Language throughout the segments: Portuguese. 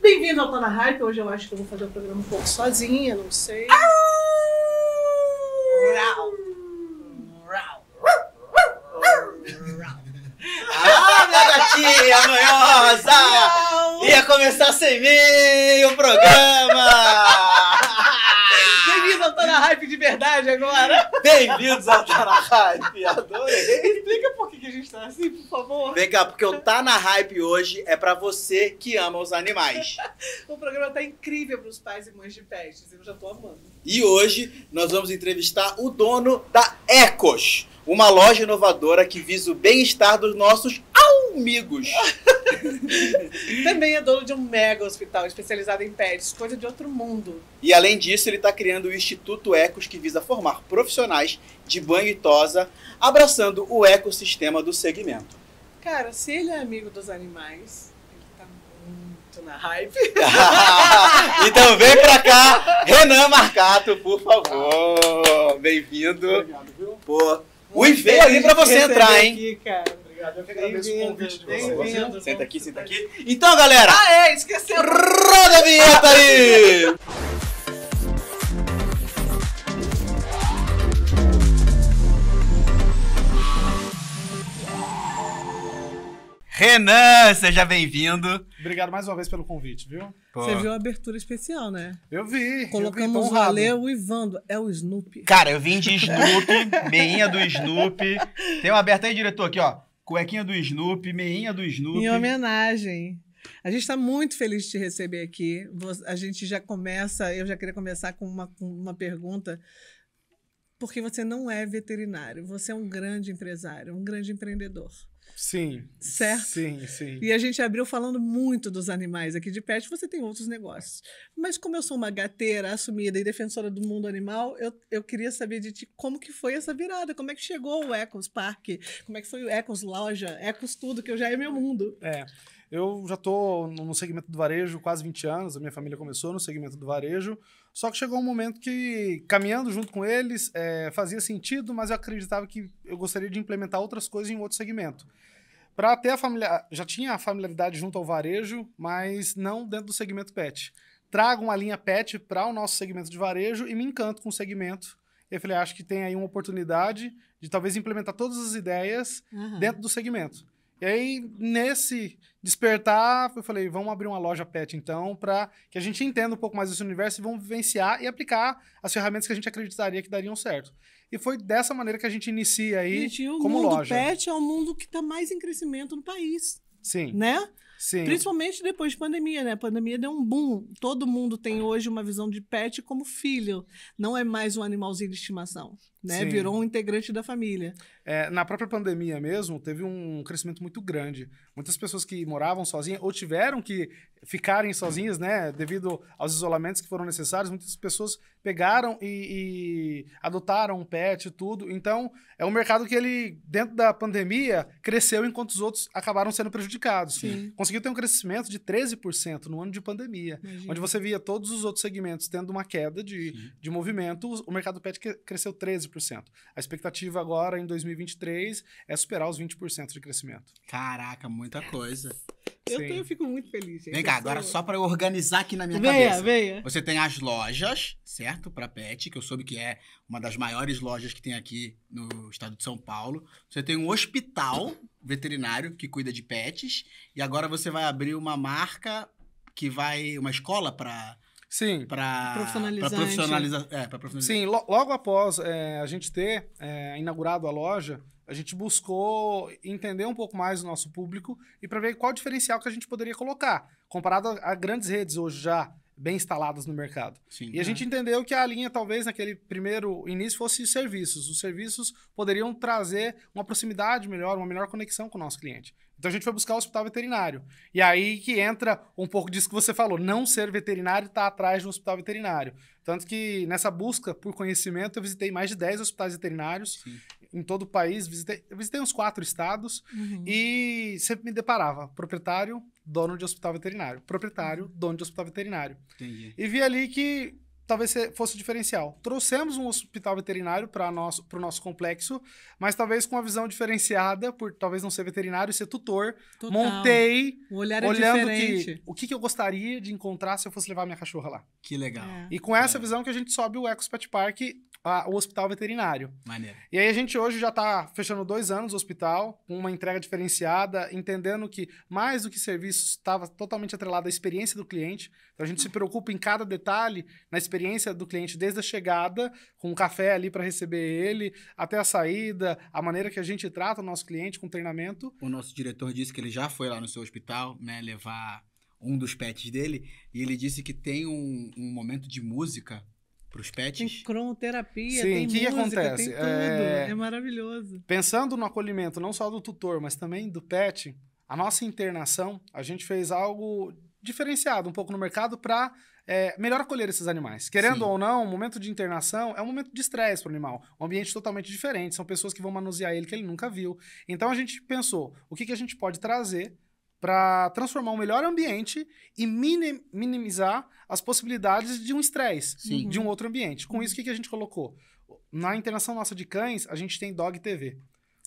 Bem-vindo ao Tona tá Hype. Hoje eu acho que eu vou fazer o programa um pouco sozinha, não sei. Ah, ah minha gatinha manhosa! Ia começar sem mim o programa! de Verdade agora. Bem-vindos ao Tá na Hype, adorei. Explica por que a gente tá assim, por favor. Vem cá, porque o Tá na Hype hoje é pra você que ama os animais. o programa tá incrível pros pais e mães de pets, eu já tô amando. E hoje nós vamos entrevistar o dono da Ecos, uma loja inovadora que visa o bem-estar dos nossos amigos. Também é dono de um mega hospital especializado em pets, coisa de outro mundo. E além disso, ele está criando o Instituto Ecos, que visa formar profissionais de banho e tosa, abraçando o ecossistema do segmento. Cara, se ele é amigo dos animais, Tô na hype. então vem pra cá, Renan Marcato, por favor. Bem-vindo. Obrigado, viu? Pô, o IV ali pra você entrar, hein? aqui, Cara. Obrigado, eu que agradeço o convite de vocês. Senta aqui, senta aqui. Então, galera. Ah, é, esqueceu. Roda a vinheta aí. Renan, seja bem-vindo. Obrigado mais uma vez pelo convite, viu? Pô. Você viu a abertura especial, né? Eu vi. Colocamos o vi, valeu o Ivando. É o Snoopy. Cara, eu vim de Snoopy, meinha do Snoopy. Tem uma aberta aí, diretor, aqui, ó. Cuequinha do Snoopy, meinha do Snoopy. Em homenagem. A gente está muito feliz de te receber aqui. A gente já começa, eu já queria começar com uma, com uma pergunta porque você não é veterinário, você é um grande empresário, um grande empreendedor. Sim. Certo? Sim, sim. E a gente abriu falando muito dos animais aqui de pet, você tem outros negócios. Mas como eu sou uma gateira assumida e defensora do mundo animal, eu, eu queria saber de ti como que foi essa virada, como é que chegou o Ecos Parque, como é que foi o Ecos Loja, Ecos Tudo, que eu já é meu mundo. É. Eu já estou no segmento do varejo quase 20 anos, a minha família começou no segmento do varejo. Só que chegou um momento que, caminhando junto com eles, é, fazia sentido, mas eu acreditava que eu gostaria de implementar outras coisas em outro segmento. Para até a família, Já tinha a familiaridade junto ao varejo, mas não dentro do segmento pet. Trago uma linha pet para o nosso segmento de varejo e me encanto com o segmento. Eu falei, acho que tem aí uma oportunidade de talvez implementar todas as ideias uhum. dentro do segmento. E aí, nesse despertar, eu falei, vamos abrir uma loja pet então, para que a gente entenda um pouco mais desse universo e vamos vivenciar e aplicar as ferramentas que a gente acreditaria que dariam certo. E foi dessa maneira que a gente inicia aí gente, o como mundo loja. pet é o mundo que está mais em crescimento no país. Sim. Né? Sim. Principalmente depois de pandemia, né? A pandemia deu um boom. Todo mundo tem hoje uma visão de pet como filho. Não é mais um animalzinho de estimação né? Sim. Virou um integrante da família. É, na própria pandemia mesmo, teve um crescimento muito grande. Muitas pessoas que moravam sozinhas ou tiveram que ficarem sozinhas, né? Devido aos isolamentos que foram necessários, muitas pessoas pegaram e, e adotaram um pet e tudo. Então, é um mercado que ele, dentro da pandemia, cresceu enquanto os outros acabaram sendo prejudicados. Sim. Conseguiu ter um crescimento de 13% no ano de pandemia, Imagina. onde você via todos os outros segmentos tendo uma queda de, de movimento. O mercado pet cresceu 13%. A expectativa agora em 2023 é superar os 20% de crescimento. Caraca, muita coisa. Eu, eu fico muito feliz. Gente. Vem cá, agora só para organizar aqui na minha venha, cabeça. Venha. Você tem as lojas, certo? Para pet, que eu soube que é uma das maiores lojas que tem aqui no estado de São Paulo. Você tem um hospital veterinário que cuida de pets e agora você vai abrir uma marca que vai uma escola para Sim. Para profissionalizar. profissionalizar é, profissionalizar. Sim, lo logo após é, a gente ter é, inaugurado a loja, a gente buscou entender um pouco mais o nosso público e para ver qual diferencial que a gente poderia colocar. Comparado a, a grandes redes hoje já bem instaladas no mercado. Sim, e a gente é. entendeu que a linha, talvez, naquele primeiro início, fosse os serviços. Os serviços poderiam trazer uma proximidade melhor, uma melhor conexão com o nosso cliente. Então a gente foi buscar o hospital veterinário. E aí que entra um pouco disso que você falou, não ser veterinário está atrás de um hospital veterinário. Tanto que nessa busca por conhecimento, eu visitei mais de 10 hospitais veterinários Sim. em todo o país, visitei, eu visitei uns quatro estados uhum. e sempre me deparava proprietário dono de hospital veterinário. Proprietário, uhum. dono de hospital veterinário. Entendi. E vi ali que talvez fosse o diferencial. Trouxemos um hospital veterinário para o nosso, nosso complexo, mas talvez com uma visão diferenciada, por talvez não ser veterinário, ser tutor. Total. Montei, o olhar é olhando diferente. Que, o que, que, eu gostaria de encontrar se eu fosse levar minha cachorra lá. Que legal. É. E com essa é. visão que a gente sobe o Ecos Pet Park o hospital veterinário. Maneiro. E aí a gente hoje já está fechando dois anos o hospital, com uma entrega diferenciada, entendendo que mais do que serviços estava totalmente atrelado à experiência do cliente. Então a gente se preocupa em cada detalhe na experiência do cliente, desde a chegada, com o café ali para receber ele, até a saída, a maneira que a gente trata o nosso cliente com treinamento. O nosso diretor disse que ele já foi lá no seu hospital, né, levar um dos pets dele, e ele disse que tem um, um momento de música para os pets. Tem cronoterapia, Sim, tem que música, acontece? tem tudo. É... é... maravilhoso. Pensando no acolhimento não só do tutor, mas também do pet, a nossa internação, a gente fez algo diferenciado um pouco no mercado para é, melhor acolher esses animais. Querendo Sim. ou não, o momento de internação é um momento de estresse para o animal. Um ambiente totalmente diferente, são pessoas que vão manusear ele que ele nunca viu. Então a gente pensou, o que, que a gente pode trazer para transformar o um melhor ambiente e minimizar as possibilidades de um estresse de um uhum. outro ambiente. Com uhum. isso, o que, que a gente colocou? Na internação nossa de cães, a gente tem Dog TV.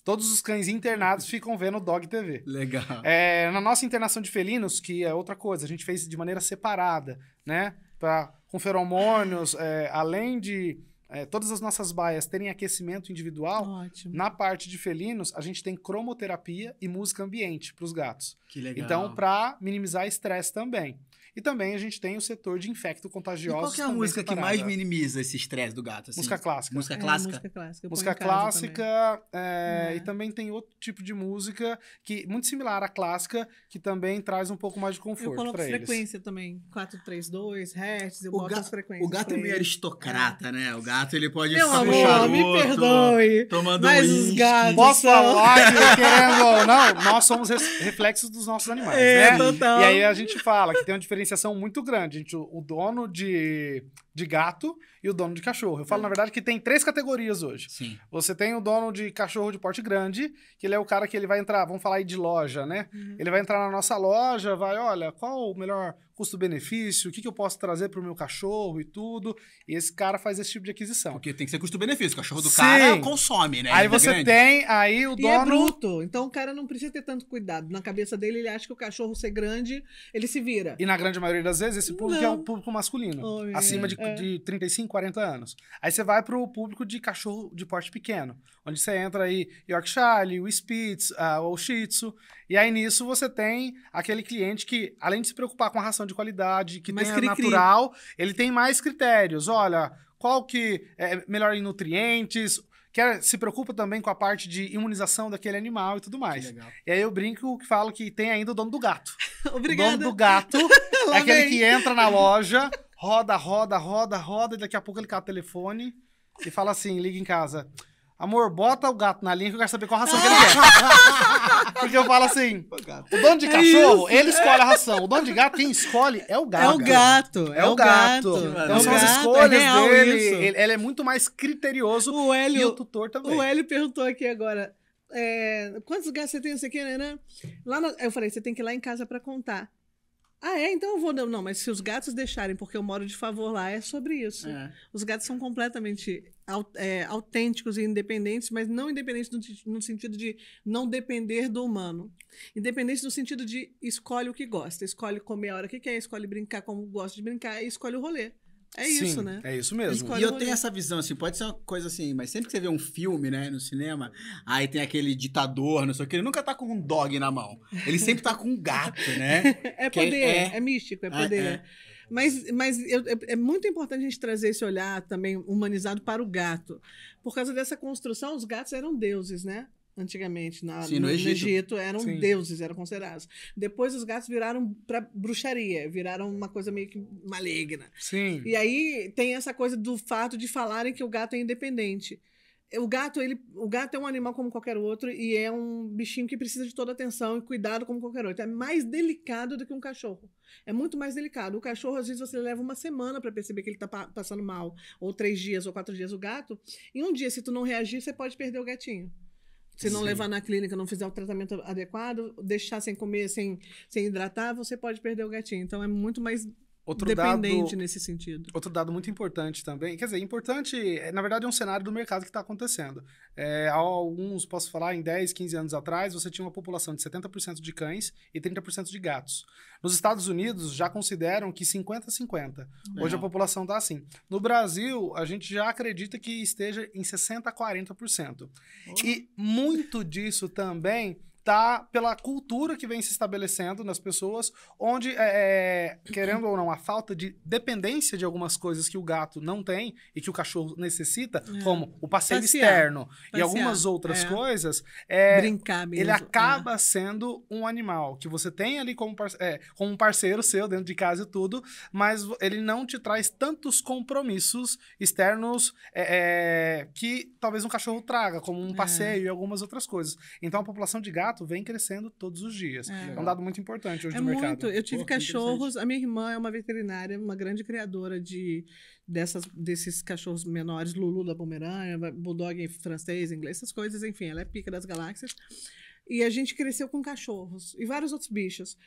Todos os cães internados ficam vendo Dog TV. Legal. É, na nossa internação de felinos, que é outra coisa, a gente fez de maneira separada, né? Pra, com feromônios, é, além de é, todas as nossas baias terem aquecimento individual, Ótimo. na parte de felinos, a gente tem cromoterapia e música ambiente para os gatos. Que legal. Então, para minimizar estresse também. E também a gente tem o setor de infecto contagioso. qual que é a música separada. que mais minimiza esse estresse do gato? Assim? Música clássica. Música clássica. É, música clássica, música clássica também. É, é, e também tem outro tipo de música que muito similar à clássica, que também traz um pouco mais de conforto. Eu coloco frequência eles. também. 4, 3, 2, hertz, eu o boto as frequências. O gato é meio aristocrata, né? O gato ele pode Meu amor, charuto, me perdoe. Tomando mas um os gatos. Posso são... falar que, querendo ou não, nós somos reflexos dos nossos animais. É, né? total. E aí a gente fala que tem uma diferença diferenciação muito grande gente o dono de de gato e o dono de cachorro. Eu falo, é. na uhum. verdade, que tem três categorias hoje. Sim. Você tem o dono de cachorro de porte grande, que ele é o cara que ele vai entrar, vamos falar aí de loja, né? Uhum. Ele vai entrar na nossa loja, vai, olha, qual o melhor custo-benefício, o que, que eu posso trazer para o meu cachorro e tudo. E esse cara faz esse tipo de aquisição. Porque tem que ser custo-benefício. O cachorro do Sim. cara consome, né? Aí é você tem, aí o e é dono... é bruto. Então o cara não precisa ter tanto cuidado. Na cabeça dele, ele acha que o cachorro ser grande, ele se vira. E na grande maioria das vezes, esse público não. é um público masculino. Oh, acima é. de é. de 35, 40 anos. Aí você vai pro público de cachorro de porte pequeno, onde você entra aí Yorkshire, o Spitz, ah, o Shih Tzu, e aí nisso você tem aquele cliente que, além de se preocupar com a ração de qualidade, que tem cri -cri. natural, ele tem mais critérios. Olha, qual que é melhor em nutrientes, Quer é, se preocupa também com a parte de imunização daquele animal e tudo mais. E aí eu brinco que falo que tem ainda o dono do gato. Obrigada. O dono do gato é aquele que entra na loja, roda, roda, roda, roda, e daqui a pouco ele cai o telefone e fala assim: liga em casa. Amor, bota o gato na linha que eu quero saber qual ração que ele quer. Porque eu falo assim: o dono de cachorro, é ele escolhe a ração. O dono de gato, quem escolhe é o gato. É o gato. É, é o gato. gato. Então são as é escolhas é dele. Ele, ele, é muito mais criterioso o Hélio, o tutor também. O Hélio perguntou aqui agora: é, quantos gatos você tem? Você quer, né, né? Lá no, eu falei: você tem que ir lá em casa para contar. Ah, é? Então eu vou. Não, mas se os gatos deixarem, porque eu moro de favor lá, é sobre isso. É. Os gatos são completamente é, autênticos e independentes, mas não independentes no, no, sentido de não depender do humano. Independentes no sentido de escolhe o que gosta, escolhe comer a hora que quer, escolhe brincar como gosta de brincar e escolhe o rolê. É Sim, isso, né? É isso mesmo. E eu tenho essa visão, assim, pode ser uma coisa assim, mas sempre que você vê um filme, né, no cinema, aí tem aquele ditador, não sei o que, ele nunca tá com um dog na mão. Ele sempre tá com um gato, né? É, é poder, é... é... místico, é ah, poder. É, é. Mas, mas eu, é, é, muito importante a gente trazer esse olhar também humanizado para o gato. Por causa dessa construção, os gatos eram deuses, né? antigamente na, Sim, no, no, Egito. no, Egito. eram Sim. deuses, eram considerados. Depois os gatos viraram para bruxaria, viraram uma coisa meio que maligna. Sim. E aí tem essa coisa do fato de falarem que o gato é independente. O gato, ele, o gato é um animal como qualquer outro e é um bichinho que precisa de toda atenção e cuidado como qualquer outro. É mais delicado do que um cachorro. É muito mais delicado. O cachorro, às vezes, você leva uma semana para perceber que ele está pa passando mal, ou três dias, ou quatro dias o gato. Em um dia, se tu não reagir, você pode perder o gatinho. Se não Sim. levar na clínica, não fizer o tratamento adequado, deixar sem comer, sem, sem hidratar, você pode perder o gatinho. Então é muito mais Outro dependente dado, nesse sentido. Outro dado muito importante também, quer dizer, importante, é, na verdade é um cenário do mercado que está acontecendo. É, há alguns, posso falar, em 10, 15 anos atrás, você tinha uma população de 70% de cães e 30% de gatos. Nos Estados Unidos já consideram que 50 50. Legal. Hoje a população está assim. No Brasil, a gente já acredita que esteja em 60 40%. Oh. E muito disso também tá pela cultura que vem se estabelecendo nas pessoas, onde, é, é, querendo ou não, a falta de dependência de algumas coisas que o gato não tem e que o cachorro necessita, é. como o passeio Passear. externo Passear. e algumas outras é. coisas, é, Brincar mesmo. ele é. acaba sendo um animal que você tem ali como, par como um parceiro seu dentro de casa e tudo, mas ele não te traz tantos compromissos externos que talvez um cachorro traga, como um passeio e algumas outras coisas. Então, a população de gato fato, vem crescendo todos os dias. É, é um dado muito importante hoje é no muito. Eu tive Pô, cachorros, a minha irmã é uma veterinária, uma grande criadora de dessas, desses cachorros menores, Lulu da Pomerânia, Bulldog francês, inglês, essas coisas, enfim, ela é pica das galáxias. E a gente cresceu com cachorros e vários outros bichos.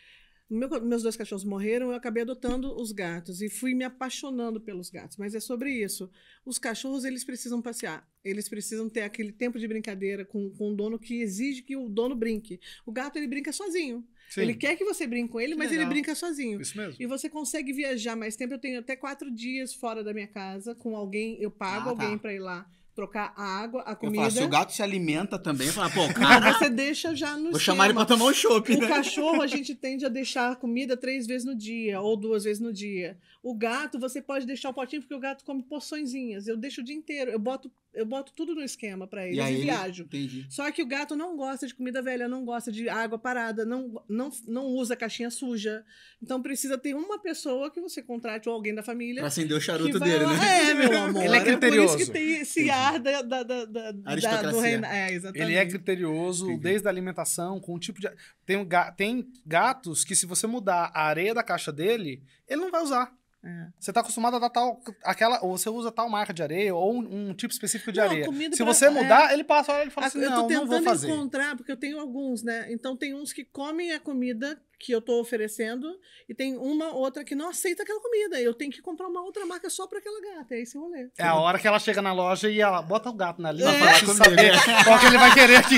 Meu, meus dois cachorros morreram, eu acabei adotando os gatos e fui me apaixonando pelos gatos. Mas é sobre isso. Os cachorros, eles precisam passear. Eles precisam ter aquele tempo de brincadeira com, com o dono que exige que o dono brinque. O gato, ele brinca sozinho. Sim. Ele quer que você brinque com ele, que mas legal. ele brinca sozinho. Isso mesmo. E você consegue viajar mais tempo. Eu tenho até quatro dias fora da minha casa com alguém. Eu pago ah, tá. alguém tá. para ir lá trocar a água, a comida. se o gato se alimenta também, fala, pô, cara. você deixa já no. Vou esquema. chamar ele pra tomar um chopp, né? O cachorro, a gente tende a deixar a comida três vezes no dia, ou duas vezes no dia. O gato, você pode deixar o potinho, porque o gato come porçõezinhas. Eu deixo o dia inteiro. Eu boto eu boto tudo no esquema para eles e, aí, e viajo. Entendi. Só que o gato não gosta de comida velha, não gosta de água parada, não, não, não usa caixinha suja. Então precisa ter uma pessoa que você contrate ou alguém da família. Pra acender o charuto dele, né? É, meu amor. Ele é criterioso. É por isso que tem esse ar da, da, da, da, Aristocracia. do reino. É, exatamente. Ele é criterioso entendi. desde a alimentação, com o tipo de. Tem, um ga... tem gatos que, se você mudar a areia da caixa dele, ele não vai usar. É. Você está acostumado a dar tal. Aquela, ou você usa tal marca de areia, ou um, um tipo específico de não, areia. Se pra... você mudar, é. ele passa a hora e fala assim: eu não, não vou fazer. tentando encontrar, porque eu tenho alguns, né? Então tem uns que comem a comida que eu estou oferecendo e tem uma outra que não aceita aquela comida. Eu tenho que comprar uma outra marca só para aquela gata. É esse rolê. É a hora que ela chega na loja e ela bota o gato na linha é. pra saber qual que ele vai querer aqui.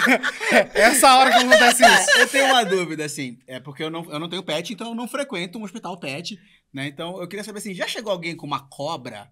Essa hora que acontece é, isso. Eu tenho uma dúvida, assim. É porque eu não, eu não tenho pet, então eu não frequento um hospital pet. Né? Então, eu queria saber assim, já chegou alguém com uma cobra?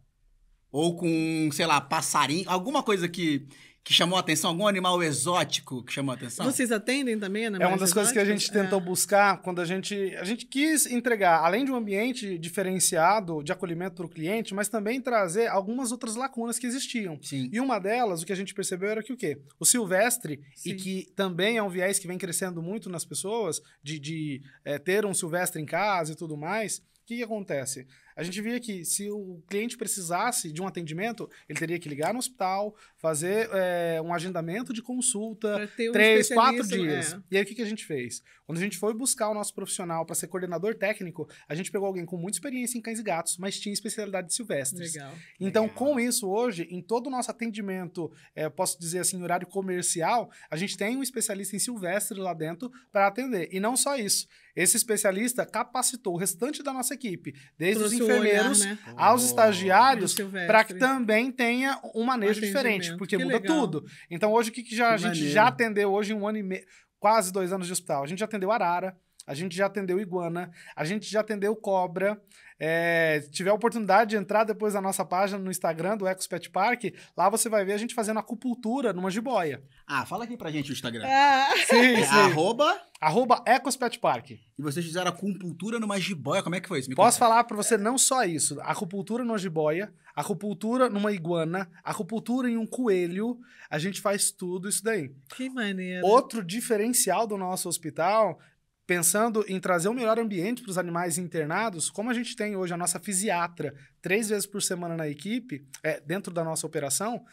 Ou com, sei lá, passarinho? Alguma coisa que, que chamou a atenção? Algum animal exótico que chamou a atenção? Vocês atendem também, né? É uma das exóticos? coisas que a gente tentou é. buscar quando a gente... A gente quis entregar, além de um ambiente diferenciado de acolhimento para o cliente, mas também trazer algumas outras lacunas que existiam. Sim. E uma delas, o que a gente percebeu era que o quê? O silvestre, Sim. e que também é um viés que vem crescendo muito nas pessoas, de, de é, ter um silvestre em casa e tudo mais o que, que acontece? A gente via que se o cliente precisasse de um atendimento, ele teria que ligar no hospital, fazer é, um agendamento de consulta, um três, quatro né? dias. É. E aí o que, que a gente fez? Quando a gente foi buscar o nosso profissional para ser coordenador técnico, a gente pegou alguém com muita experiência em cães e gatos, mas tinha especialidade de silvestres. Legal. Então, Legal. com isso, hoje, em todo o nosso atendimento, é, posso dizer assim, horário comercial, a gente tem um especialista em silvestre lá dentro para atender. E não só isso. Esse especialista capacitou o restante da nossa equipe, desde Trouxe os enfermeiros olhar, né? aos oh, estagiários para que também tenha um manejo diferente, porque que muda legal. tudo. Então hoje o que, que já, que a gente maneiro. já atendeu hoje um ano e meio, quase dois anos de hospital? A gente já atendeu Arara, a gente já atendeu iguana, a gente já atendeu cobra. É, se tiver a oportunidade de entrar depois na nossa página no Instagram do Ecos Pet Park, lá você vai ver a gente fazendo acupuntura numa jiboia. Ah, fala aqui pra gente o Instagram. Ah. Sim, é, sim. Arroba... Arroba Ecos Pet Park. E vocês fizeram acupuntura numa jiboia, como é que foi isso? Me Posso conta. falar pra você não só isso, acupuntura numa jiboia, acupuntura numa iguana, acupuntura em um coelho, a gente faz tudo isso daí. Que maneiro. Outro diferencial do nosso hospital pensando em trazer um melhor ambiente para os animais internados, como a gente tem hoje a nossa fisiatra três vezes por semana na equipe, é, dentro da nossa operação,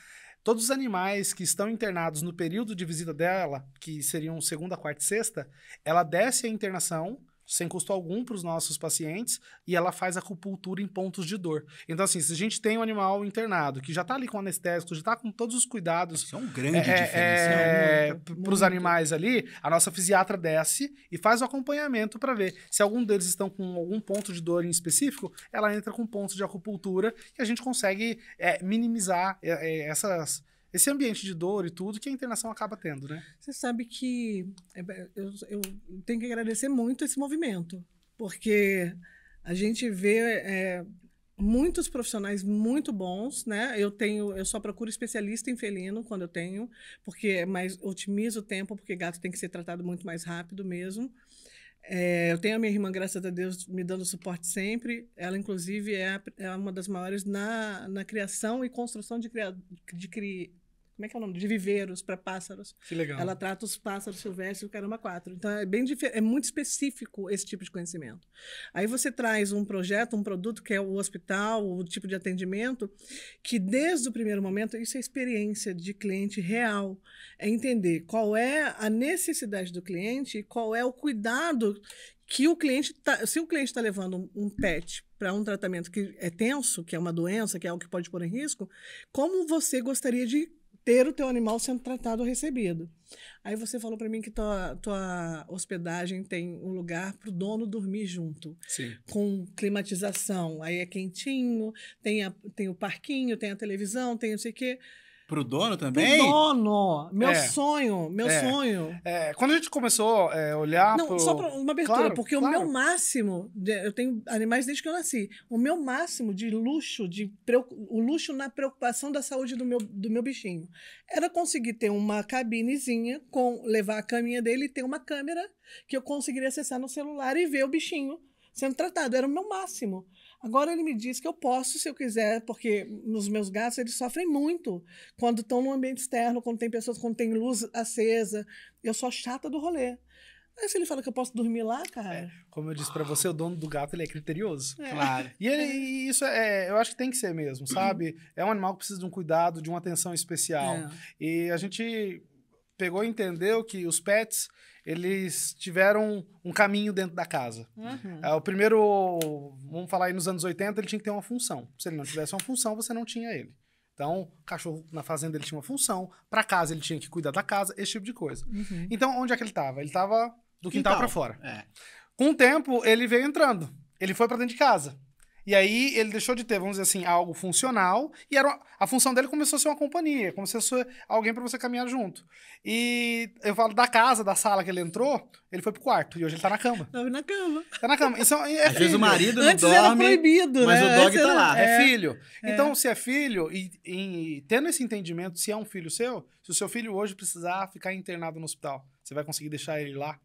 todos os animais que estão internados no período de visita dela, que seriam segunda, quarta e sexta, ela desce a internação sem custo algum para os nossos pacientes, e ela faz acupuntura em pontos de dor. Então, assim, se a gente tem um animal internado que já está ali com anestésico, já está com todos os cuidados. Isso é um grande é, diferencial. É, para os animais ali, a nossa fisiatra desce e faz o acompanhamento para ver se algum deles estão com algum ponto de dor em específico, ela entra com pontos de acupuntura e a gente consegue é, minimizar é, é, essas esse ambiente de dor e tudo que a internação acaba tendo, né? Você sabe que é, eu, eu tenho que agradecer muito esse movimento, porque a gente vê é, muitos profissionais muito bons, né? Eu tenho, eu só procuro especialista em felino quando eu tenho, porque é mais otimiza o tempo, porque gato tem que ser tratado muito mais rápido mesmo. É, eu tenho a minha irmã, graças a Deus, me dando suporte sempre. Ela, inclusive, é, a, é uma das maiores na, na criação e construção de, cria, de, cri, como é que é o nome? De viveiros para pássaros. Que legal. Ela trata os pássaros silvestres, o caramba, quatro. Então é bem é muito específico esse tipo de conhecimento. Aí você traz um projeto, um produto que é o hospital, o tipo de atendimento, que desde o primeiro momento, isso é experiência de cliente real. É entender qual é a necessidade do cliente e qual é o cuidado que o cliente tá, se o cliente está levando um pet para um tratamento que é tenso, que é uma doença, que é algo que pode pôr em risco, como você gostaria de ter o teu animal sendo tratado ou recebido. Aí você falou para mim que tua, tua hospedagem tem um lugar para o dono dormir junto, Sim. com climatização. Aí é quentinho, tem, a, tem o parquinho, tem a televisão, tem não sei o quê. Pro dono também? Pro dono! Meu é. sonho, meu é. sonho. É. Quando a gente começou a é, olhar Não, pro... só pra uma abertura, claro, porque claro. o meu máximo, eu tenho animais desde que eu nasci, o meu máximo de luxo, de o luxo na preocupação da saúde do meu, do meu bichinho, era conseguir ter uma cabinezinha, com levar a caminha dele e ter uma câmera que eu conseguiria acessar no celular e ver o bichinho sendo tratado. Era o meu máximo. Agora ele me diz que eu posso, se eu quiser, porque nos meus gatos eles sofrem muito quando estão no ambiente externo, quando tem pessoas, quando tem luz acesa. Eu sou chata do rolê. Aí se ele fala que eu posso dormir lá, cara. É, como eu disse para você, o dono do gato ele é criterioso. É. Claro. E, ele, e isso é, eu acho que tem que ser mesmo, sabe? É um animal que precisa de um cuidado, de uma atenção especial. É. E a gente pegou e entendeu que os pets eles tiveram um caminho dentro da casa. Uhum. É, o primeiro, vamos falar aí nos anos 80, ele tinha que ter uma função. Se ele não tivesse uma função, você não tinha ele. Então, o cachorro na fazenda ele tinha uma função, para casa ele tinha que cuidar da casa, esse tipo de coisa. Uhum. Então, onde é que ele tava Ele tava do quintal, quintal. para fora. É. Com o tempo, ele veio entrando. Ele foi para dentro de casa. E aí ele deixou de ter, vamos dizer assim, algo funcional, e era uma, a função dele começou a ser uma companhia, começou a ser alguém para você caminhar junto. E eu falo da casa, da sala que ele entrou, ele foi pro quarto, e hoje ele tá na cama. Tá na cama. Tá na cama. Isso é, é Às filho. vezes o marido não Antes dorme, era proibido, mas né? o dog está tá lá. É, é filho. É. Então, se é filho, e, e tendo esse entendimento, se é um filho seu, se o seu filho hoje precisar ficar internado no hospital, você vai conseguir deixar ele lá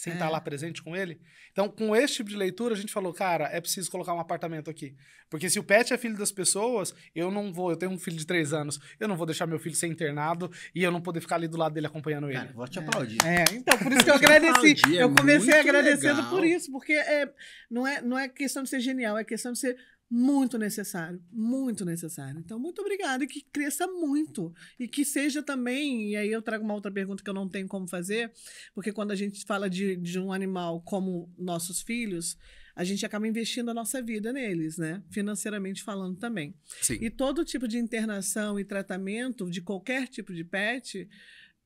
sem é. estar tá lá presente com ele. Então, com esse tipo de leitura, a gente falou, cara, é preciso colocar um apartamento aqui. Porque se o pet é filho das pessoas, eu não vou, eu tenho um filho de três anos, eu não vou deixar meu filho ser internado e eu não poder ficar ali do lado dele acompanhando ele. Cara, vou te aplaudir. É, é então, por isso que eu agradeci. É eu comecei agradecendo legal. por isso, porque é, não, é, não é questão de ser genial, é questão de ser muito necessário, muito necessário. Então, muito obrigada e que cresça muito e que seja também, e aí eu trago uma outra pergunta que eu não tenho como fazer, porque quando a gente fala de, de um animal como nossos filhos, a gente acaba investindo a nossa vida neles, né? Financeiramente falando também. Sim. E todo tipo de internação e tratamento de qualquer tipo de pet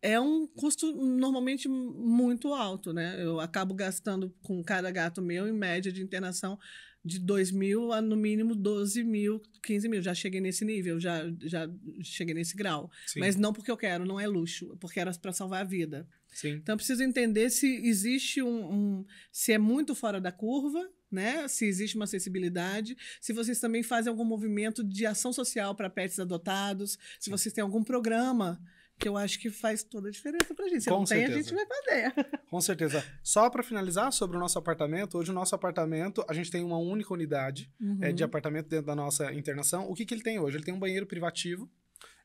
é um custo normalmente muito alto, né? Eu acabo gastando com cada gato meu, em média, de internação de 2 mil a no mínimo 12 mil, 15 mil. Já cheguei nesse nível, já, já cheguei nesse grau. Sim. Mas não porque eu quero, não é luxo, porque era para salvar a vida. Sim. Então preciso entender se existe um, um, se é muito fora da curva, né? Se existe uma acessibilidade, se vocês também fazem algum movimento de ação social para pets adotados, Sim. se vocês têm algum programa que eu acho que faz toda a diferença pra gente. Se Com não certeza. tem, a gente vai fazer. Com certeza. Só para finalizar sobre o nosso apartamento, hoje o nosso apartamento, a gente tem uma única unidade uhum. é, de apartamento dentro da nossa internação. O que, que ele tem hoje? Ele tem um banheiro privativo,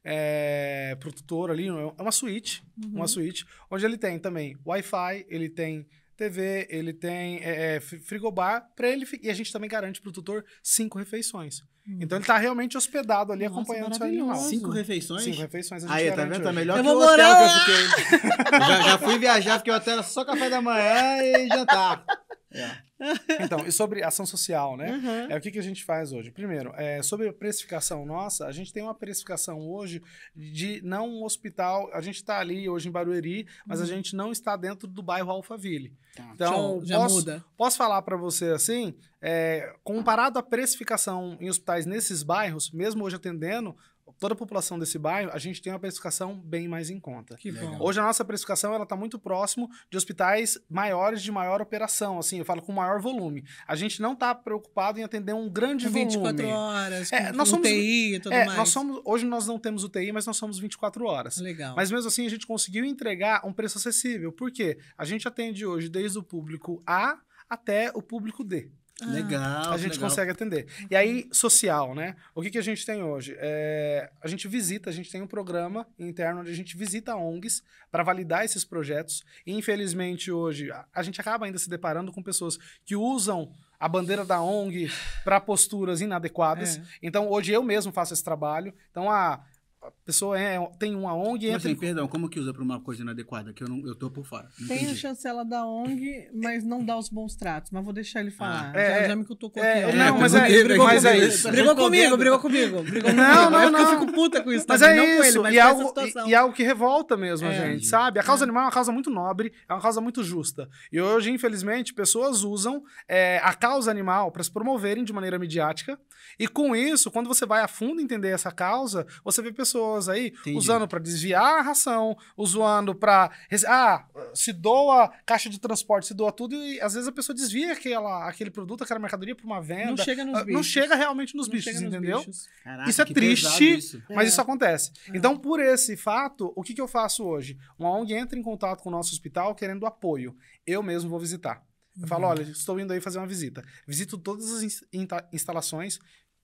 é, pro tutor ali, é uma suíte, uhum. uma suíte, onde ele tem também Wi-Fi, ele tem TV, ele tem é, é frigobar para ele e a gente também garante para o tutor cinco refeições. Hum. Então ele está realmente hospedado ali Nossa, acompanhando seu animal. Cinco refeições? Cinco refeições. Aí, tá vendo? Tá hoje. Tá melhor eu que o hotel morar. que eu fiquei. já, já fui viajar, fiquei hotel só café da manhã e jantar. É. Então, e sobre ação social, né? Uhum. É o que, que a gente faz hoje. Primeiro, é, sobre a precificação nossa, a gente tem uma precificação hoje de não um hospital. A gente está ali hoje em Barueri, mas uhum. a gente não está dentro do bairro Alphaville. Tá. Então, já, já posso, muda. posso falar para você assim, é, comparado à precificação em hospitais nesses bairros, mesmo hoje atendendo, toda a população desse bairro, a gente tem uma precificação bem mais em conta. Que bom. Hoje a nossa precificação ela está muito próximo de hospitais maiores de maior operação, assim, eu falo com maior volume. A gente não está preocupado em atender um grande 24 é volume. 24 horas, é, nós somos, UTI e tudo é, mais. Nós somos, hoje nós não temos UTI, mas nós somos 24 horas. Legal. Mas mesmo assim a gente conseguiu entregar um preço acessível. Por quê? A gente atende hoje desde o público A até o público D. Ah. Legal. A gente legal. consegue atender. E aí, social, né? O que, que a gente tem hoje? É, a gente visita, a gente tem um programa interno onde a gente visita ONGs para validar esses projetos. E, infelizmente, hoje, a, gente acaba ainda se deparando com pessoas que usam a bandeira da ONG para posturas inadequadas. É. Então, hoje eu mesmo faço esse trabalho. Então, ah, pessoa é, tem uma ONG e tipo entra... em... Assim, perdão, como que usa para uma coisa inadequada? Que eu, não, eu tô por fora. tem entendi. a chancela da ONG, mas não dá os bons tratos. Mas vou deixar ele falar. Ah, é, já, já me cutucou é, aqui. É, não, é, mas, é, é brigou, comigo é isso. Brigou comigo, brigou comigo. não, não, não. Eu fico puta com isso. Mas é isso. Ele, mas e, algo, e, e, algo que revolta mesmo a gente, sabe? A causa animal é uma causa muito nobre, é uma causa muito justa. E hoje, infelizmente, pessoas usam a causa animal para se promoverem de maneira midiática. E com isso, quando você vai a fundo entender essa causa, você vê pessoas pessoas aí Entendi. usando para desviar a ração, usando para. Ah, se doa caixa de transporte, se doa tudo, e às vezes a pessoa desvia aquela, aquele produto, aquela mercadoria para uma venda. Não chega nos ah, bichos. Não chega realmente nos não bichos, nos entendeu? Bichos. Caraca, isso é triste, isso. mas é. isso acontece. É. Então, por esse fato, o que, que eu faço hoje? Uma ONG entra em contato com o nosso hospital querendo apoio. Eu mesmo vou visitar. Eu falo, uhum. olha, estou indo aí fazer uma visita. Visito todas as instalações,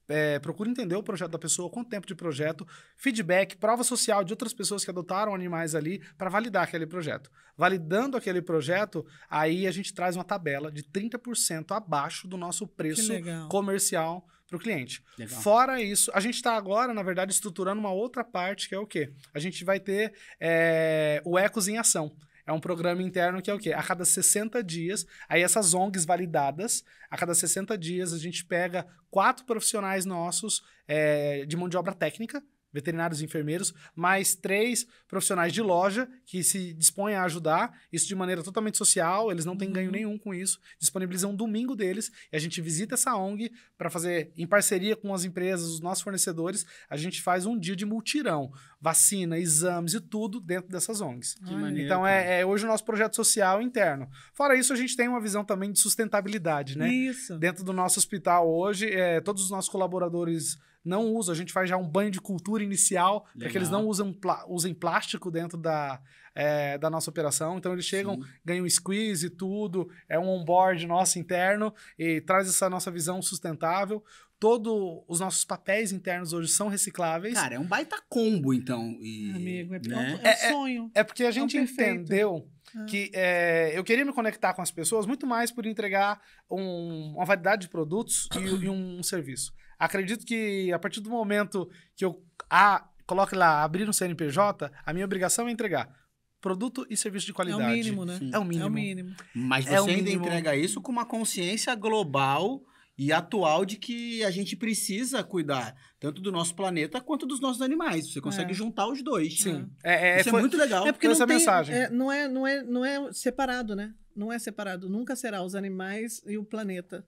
é, procura entender o projeto da pessoa, quanto tempo de projeto, feedback, prova social de outras pessoas que adotaram animais ali para validar aquele projeto. Validando aquele projeto, aí a gente traz uma tabela de 30% abaixo do nosso preço comercial para o cliente. Legal. Fora isso, a gente está agora, na verdade, estruturando uma outra parte que é o quê? A gente vai ter é, o Ecos em ação. É um programa interno que é o quê? A cada 60 dias, aí essas ONGs validadas, a cada 60 dias a gente pega quatro profissionais nossos é, de mão de obra técnica, veterinários e enfermeiros, mais três profissionais de loja que se dispõem a ajudar, isso de maneira totalmente social, eles não têm uhum. ganho nenhum com isso, disponibilizam um domingo deles e a gente visita essa ONG para fazer, em parceria com as empresas, os nossos fornecedores, a gente faz um dia de multirão, vacina, exames e tudo dentro dessas ONGs. Que então maneiro, é, é, hoje o nosso projeto social interno. Fora isso, a gente tem uma visão também de sustentabilidade, né? Isso. Dentro do nosso hospital hoje, é, todos os nossos colaboradores não usam, a gente faz já um banho de cultura inicial, para que eles não usem, usem plástico dentro da, é, da nossa operação. Então eles chegam, Sim. ganham squeeze e tudo, é um onboard nosso interno e traz essa nossa visão sustentável. Todos os nossos papéis internos hoje são recicláveis. Cara, é um baita combo, então. E, Amigo, é, né? é, é, é sonho. É, é porque a é gente um entendeu ah. que é, eu queria me conectar com as pessoas muito mais por entregar um, uma variedade de produtos e, e, um serviço. Acredito que a partir do momento que eu a, coloque lá abrir um CNPJ, a minha obrigação é entregar produto e serviço de qualidade. É o mínimo, né? É o mínimo. É o mínimo. Mas é você é ainda entrega isso com uma consciência global e atual de que a gente precisa cuidar tanto do nosso planeta quanto dos nossos animais. Você consegue é. juntar os dois. Né? Sim. Né? É, é, Isso é foi, é muito legal. É porque essa tem, mensagem. É, não, é, não, é, não é separado, né? Não é separado. Nunca será os animais e o planeta.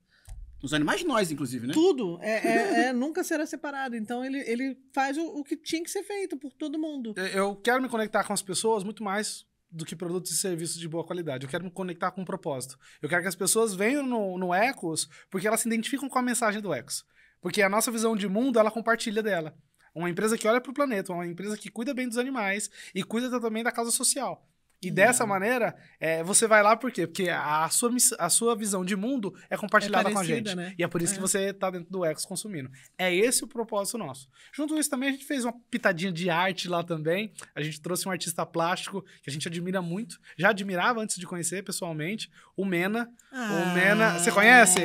Os animais nós, inclusive, né? Tudo. É, é, é, nunca será separado. Então ele, ele faz o, o, que tinha que ser feito por todo mundo. É, eu quero me conectar com as pessoas muito mais do que produtos e serviços de boa qualidade. Eu quero me conectar com um propósito. Eu quero que as pessoas venham no, no Ecos porque elas se identificam com a mensagem do Ecos. Porque a nossa visão de mundo, ela compartilha dela. Uma empresa que olha para o planeta, uma empresa que cuida bem dos animais e cuida também da causa social. E uhum. dessa maneira, é, você vai lá por quê? Porque a sua, a sua visão de mundo é compartilhada é parecida, com a gente. Né? E é por isso é. que você está dentro do Ecos consumindo. É esse o propósito nosso. Junto com isso também, a gente fez uma pitadinha de arte lá também. A gente trouxe um artista plástico que a gente admira muito. Já admirava antes de conhecer pessoalmente, o Mena. Ah, o Mena, ah, você conhece?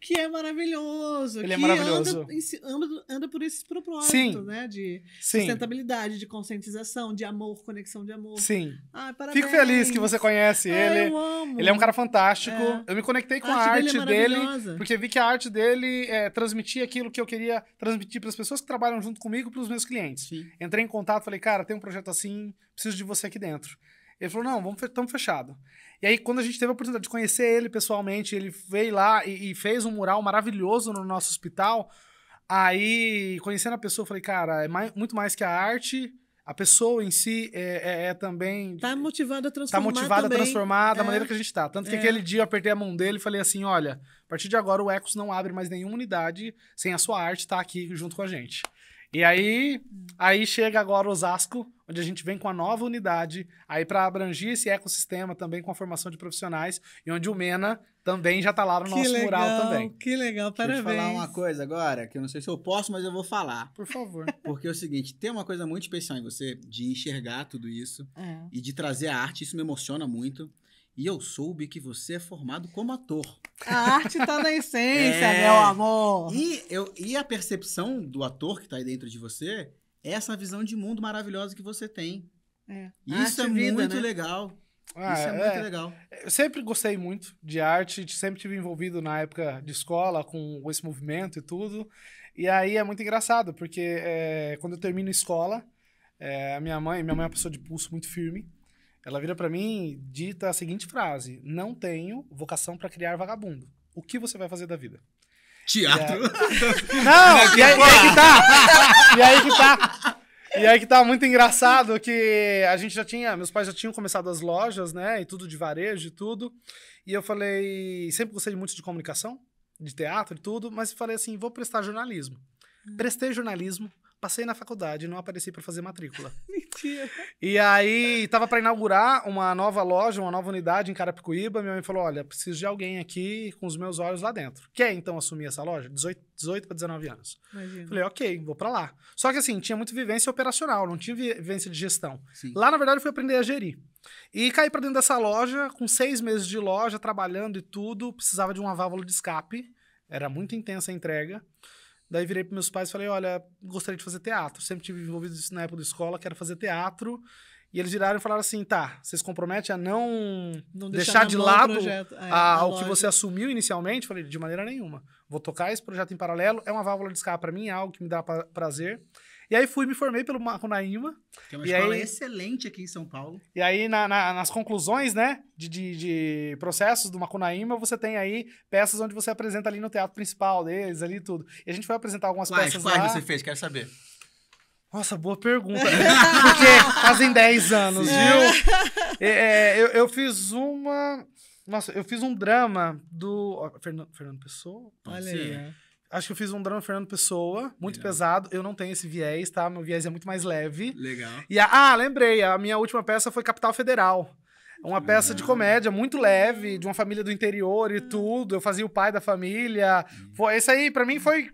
Que é maravilhoso. Ele é maravilhoso. Anda, anda, por esses propósitos, Sim. né? De Sim. sustentabilidade, de conscientização, de amor, conexão de amor. Sim. Ah, parabéns Fico feliz que você conhece ah, ele. eu amo. Ele é um cara fantástico. É. Eu me conectei com a arte, a arte dele, é dele, porque vi que a arte dele é, transmitia aquilo que eu queria transmitir para as pessoas que trabalham junto comigo e para os meus clientes. Sim. Entrei em contato, falei, cara, tem um projeto assim, preciso de você aqui dentro. Ele falou, não, vamos estamos fechado. E aí, quando a gente teve a oportunidade de conhecer ele pessoalmente, ele veio lá e, e fez um mural maravilhoso no nosso hospital. Aí, conhecendo a pessoa, eu falei, cara, é mais, muito mais que a arte, a pessoa em si é, é, é também. Está motivada a tá transformar. Está motivada também. a transformar da é. maneira que a gente está. Tanto que é. aquele dia eu apertei a mão dele e falei assim: olha, a partir de agora o Ecos não abre mais nenhuma unidade sem a sua arte estar tá aqui junto com a gente. E aí, aí chega agora Osasco, onde a gente vem com a nova unidade, aí para abranger esse ecossistema também com a formação de profissionais, e onde o MENA também já está lá no que nosso legal, mural também. Que legal, parabéns. Deixa eu falar uma coisa agora, que eu não sei se eu posso, mas eu vou falar. Por favor. Porque é o seguinte, tem uma coisa muito especial em você, de enxergar tudo isso é. e de trazer a arte, isso me emociona muito. E eu soube que você é formado como ator. A arte está na essência, é. meu amor. E, eu, e a percepção do ator que está aí dentro de você é essa visão de mundo maravilhosa que você tem. É. Isso, é vida, muito né? legal. Ah, Isso é muito é. legal. Eu sempre gostei muito de arte, sempre tive envolvido na época de escola com esse movimento e tudo. E aí é muito engraçado, porque é, quando eu termino escola, eh, a minha mãe, minha mãe é uma pessoa de pulso muito firme. Ela vira para mim dita a seguinte frase: Não tenho vocação para criar vagabundo. O que você vai fazer da vida? Teatro. E Não, e aí, e aí que tá. E aí que tá. E aí que tá muito engraçado que a gente já tinha, meus pais já tinham começado as lojas, né, e tudo de varejo e tudo. E eu falei, sempre gostei muito de comunicação, de teatro e tudo, mas falei assim, vou prestar jornalismo. Hum. Prestei jornalismo, passei na faculdade e não apareci para fazer matrícula. Mentira. E aí tava para inaugurar uma nova loja, uma nova unidade em Carapicuíba. Minha mãe falou: "Olha, preciso de alguém aqui com os meus olhos lá dentro. Quer então assumir essa loja? 18, 18 para 19 anos". Imagina. Falei: "OK, vou para lá". Só que assim, tinha muito vivência operacional, não tinha vivência de gestão. Sim. Lá na verdade eu fui aprender a gerir. E caí para dentro dessa loja, com seis meses de loja, trabalhando e tudo, precisava de uma válvula de escape. Era muito intensa a entrega. Daí virei para meus pais e falei: olha, gostaria de fazer teatro. Sempre tive envolvido isso na época da escola, quero fazer teatro. E eles viraram e falaram assim: tá, você se compromete a não, não deixar, deixar de lado projeto, a, que você assumiu inicialmente? Falei: de maneira nenhuma. Vou tocar esse projeto em paralelo, é uma válvula de escape para mim, é algo que me dá pra, prazer. E aí fui, me formei pelo Macunaíma. Que é uma e escola aí, excelente aqui em São Paulo. E aí, na, na, nas conclusões, né, de, de, de, processos do Macunaíma, você tem aí peças onde você apresenta ali no teatro principal deles, ali tudo. E a gente foi apresentar algumas quais, peças quais lá. Quais você fez? Quero saber. Nossa, boa pergunta. Né? Porque fazem 10 anos, Sim. viu? É, é, eu, eu fiz uma... Nossa, eu fiz um drama do. Fernando, Fernando Pessoa? Olha aí. Né? Acho que eu fiz um drama Fernando Pessoa, muito Legal. pesado. Eu não tenho esse viés, tá? Meu viés é muito mais leve. Legal. E a, ah, lembrei, a minha última peça foi Capital Federal. Uma peça de comédia muito leve, de uma família do interior e tudo. Eu fazia o pai da família. Hum. Foi, isso aí, para mim, foi, de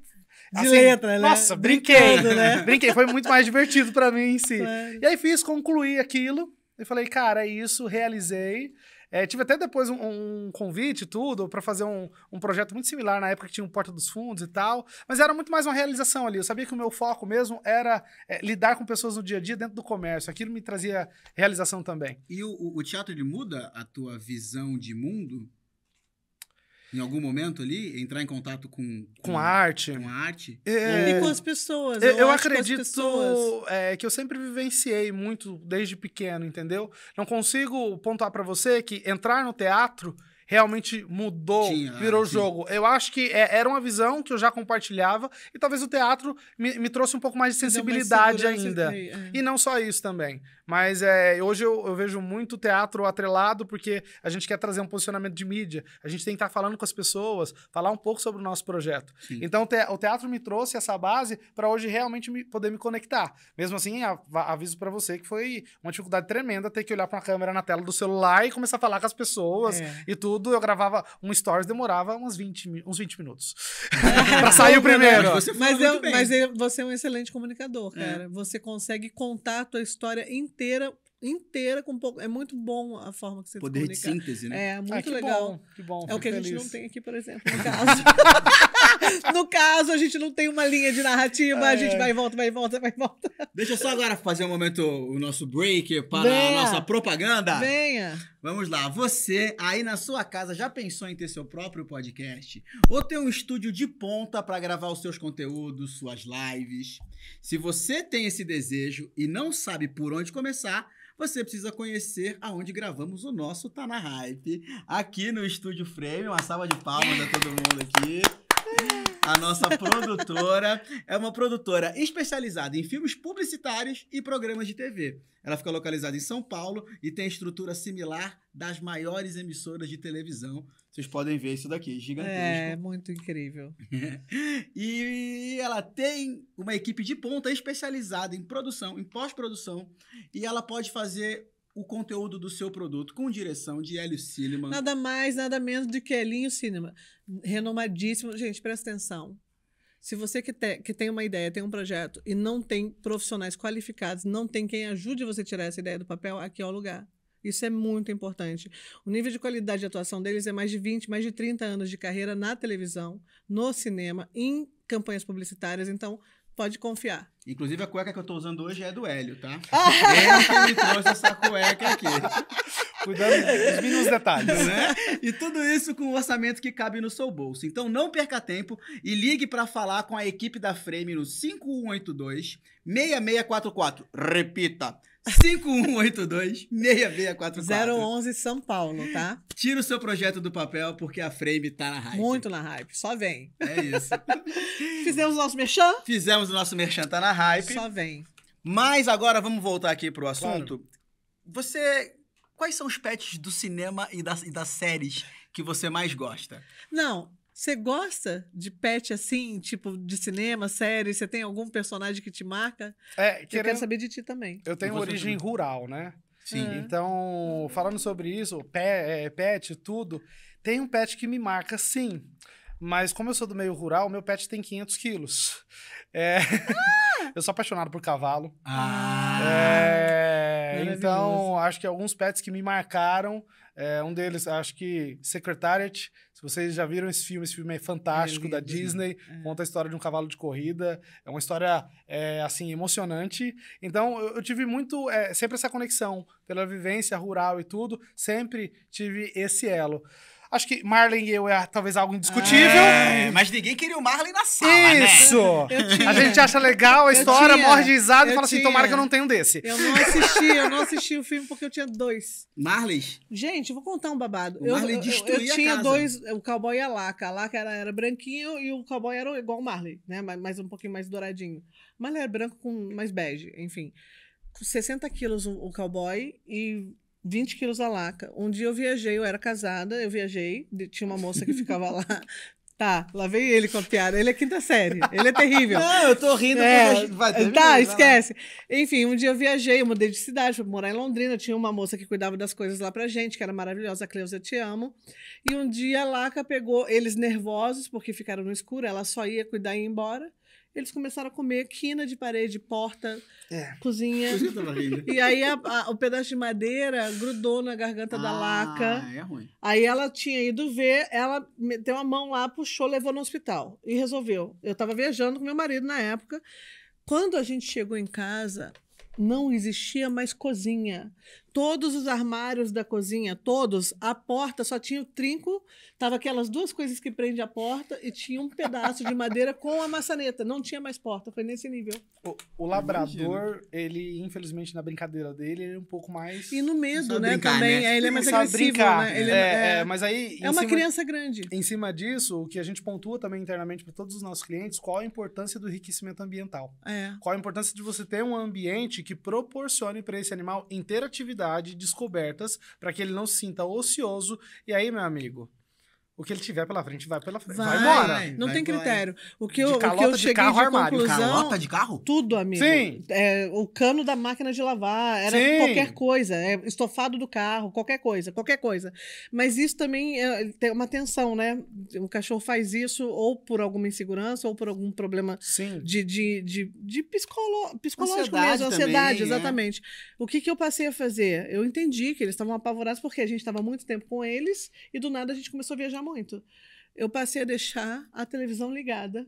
assim, letra, né? Nossa, brinquei. Né? Brinquei, foi muito mais divertido para mim em si. E aí fiz, concluí aquilo e falei, cara, é isso, realizei. É, tive até depois um, um convite tudo para fazer um, um projeto muito similar na época que tinha um Porta dos Fundos e tal, mas era muito mais uma realização ali. Eu sabia que o meu foco mesmo era é, lidar com pessoas no dia a dia dentro do comércio. Aquilo me trazia realização também. E o, o teatro ele muda a tua visão de mundo? em algum momento ali, entrar em contato com... Com, com arte. Com arte. É, e com é. as pessoas. É, eu, eu acredito pessoas. É, que eu sempre vivenciei muito desde pequeno, entendeu? Não consigo pontuar para você que entrar no teatro realmente mudou, tinha, ah, virou tinha. jogo. Eu acho que é, era uma visão que eu já compartilhava e talvez o teatro me, me trouxe um pouco mais de sensibilidade mais ainda. é. E não só isso também. Mas é, hoje eu, eu, vejo muito teatro atrelado porque a gente quer trazer um posicionamento de mídia. A gente tem que estar falando com as pessoas, falar um pouco sobre o nosso projeto. Sim. Então te, o teatro me trouxe essa base para hoje realmente me, poder me conectar. Mesmo assim, a, a, aviso para você que foi uma dificuldade tremenda ter que olhar para uma câmera na tela do celular e começar a falar com as pessoas é. e tudo. Eu gravava um stories, demorava uns 20, uns 20 minutos é. para sair o primeiro. Mas, é eu, mas eu, é, você é um excelente comunicador, cara. É. Você consegue contar a tua história inteira inteira inteira com um pouco. É muito bom a forma que você Poder comunica. de síntese, né? É, ah, muito ah, que legal. Bom, que bom, é o que feliz. a gente não tem aqui, por exemplo, no caso. no caso, a gente não tem uma linha de narrativa, a gente é. vai e volta, vai e volta, vai e volta. Deixa eu só agora fazer um momento o nosso break para Venha. a nossa propaganda. Venha. Vamos lá, você aí na sua casa já pensou em ter seu próprio podcast ou ter um estúdio de ponta para gravar os seus conteúdos, suas lives? Se você tem esse desejo e não sabe por onde começar, você precisa conhecer aonde gravamos o nosso Tá na Hype, aqui no Estúdio Frame. Uma salva de palmas a todo mundo aqui a nossa produtora. É uma produtora especializada em filmes publicitários e programas de TV. Ela fica localizada em São Paulo e tem estrutura similar das maiores emissoras de televisão. Vocês podem ver isso daqui, gigantesco. É, muito incrível. e ela tem uma equipe de ponta especializada em produção, em pós-produção, e ela pode fazer o conteúdo do seu produto com direção de Hélio Cinema. Nada mais, nada menos do que Elinho Cinema. Renomadíssimo. Gente, presta atenção. Se você que, te, que tem uma ideia, tem um projeto e não tem profissionais qualificados, não tem quem ajude você a tirar essa ideia do papel, aqui é o lugar. Isso é muito importante. O nível de qualidade de atuação deles é mais de 20, mais de 30 anos de carreira na televisão, no cinema, em campanhas publicitárias. Então, Pode confiar. Inclusive, a cueca que eu tô usando hoje é do Hélio, tá? Ele que me trouxe essa cueca aqui. Cuidando dos é. mínimos detalhes. Né? E tudo isso com o um orçamento que cabe no seu bolso. Então não perca tempo e ligue para falar com a equipe da Frame no 5182 6644. Repita. 5182-6644. 011 São Paulo, tá? Tira o seu projeto do papel, porque a Frame tá na hype. Muito na hype, só vem. É isso. Fizemos o nosso merchan? Fizemos o nosso merchan, tá na hype. Só vem. Mas agora vamos voltar aqui pro assunto. Claro. Você Quais são os pets do cinema e das, e das séries que você mais gosta? Não, você gosta de pet assim, tipo de cinema, série? Você tem algum personagem que te marca? É, querendo... Eu quero saber de ti também. Eu tenho origem também. rural, né? Sim. É. Então, falando sobre isso, pet, é, pet, tudo, tem um pet que me marca, sim. Mas como eu sou do meio rural, meu pet tem 500 quilos. É... Ah! eu sou apaixonado por cavalo. Ah! É... É, então, acho que alguns pets que me marcaram, é, um deles, acho que Secretariat, se vocês já viram esse filme, esse filme é fantástico, é, da Disney, é. conta a história de um cavalo de corrida, é uma história, é, assim, emocionante. Então, eu, eu tive muito, sempre essa conexão pela vivência rural e tudo, sempre tive esse elo. Acho que Marlin e eu é talvez algo indiscutível. É, mas ninguém queria o Marlin na sala, né? Isso! Né? A gente acha legal a história, morre de risada e fala assim, tinha. assim, tomara que eu não tenha um desse. Eu não assisti, eu não assisti o filme porque eu tinha dois. Marley? Gente, vou contar um babado. O eu, Marley destruía eu, eu, tinha dois, o cowboy e a laca. A laca era, era branquinho e o cowboy era igual o Marley, né? Mas, um pouquinho mais douradinho. Marley era branco com mais bege, enfim. 60 quilos o, o cowboy e 20 quilos a laca. Um dia eu viajei, eu era casada, eu viajei, tinha uma moça que ficava lá. Tá, lá vem ele com a piada. Ele é quinta série. Ele é terrível. Não, eu tô rindo. É, vai tá, esquece. Enfim, um dia eu viajei, eu mudei de cidade, fui morar em Londrina. Tinha uma moça que cuidava das coisas lá pra gente, que era maravilhosa. Cleusa, eu te amo. E um dia a Laca pegou eles nervosos, porque ficaram no escuro. Ela só ia cuidar e ir embora eles começaram a comer quina de parede, porta, é. cozinha. e aí a, a, o pedaço de madeira grudou na garganta ah, da laca. É ruim. Aí ela tinha ido ver, ela meteu a mão lá, puxou, levou no hospital e resolveu. Eu estava viajando com meu marido na época. Quando a gente chegou em casa, não existia mais cozinha todos os armários da cozinha, todos, a porta só tinha o trinco, tava aquelas duas coisas que prende a porta e tinha um pedaço de madeira com a maçaneta, não tinha mais porta, foi nesse nível. O, o labrador, ele infelizmente na brincadeira dele, ele é um pouco mais E no medo, né, brincar, também, né? ele é mais agressivo, brincar. né? Ele é, é, é, mas aí É uma cima, criança grande. Em cima disso, o que a gente pontua também internamente para todos os nossos clientes, qual a importância do enriquecimento ambiental? É. Qual a importância de você ter um ambiente que proporcione para esse animal interatividade descobertas, para que ele não se sinta ocioso. E aí, meu amigo, o que ele tiver pela frente vai pela frente. Vai, vai embora. Não vai tem embora. critério. O que eu, calota, o que eu cheguei carro, de armário. conclusão... Calota de carro? Tudo, amigo. Sim. É, o cano da máquina de lavar, era Sim. qualquer coisa. É, estofado do carro, qualquer coisa, qualquer coisa. Mas isso também é, tem uma tensão, né? O cachorro faz isso ou por alguma insegurança ou por algum problema Sim. de, de, de, de psicolo, psicológico ansiedade mesmo, ansiedade, também, é. exatamente. O que, que eu passei a fazer? Eu entendi que eles estavam apavorados porque a gente estava muito tempo com eles e do nada a gente começou a viajar muito. Eu passei a deixar a televisão ligada.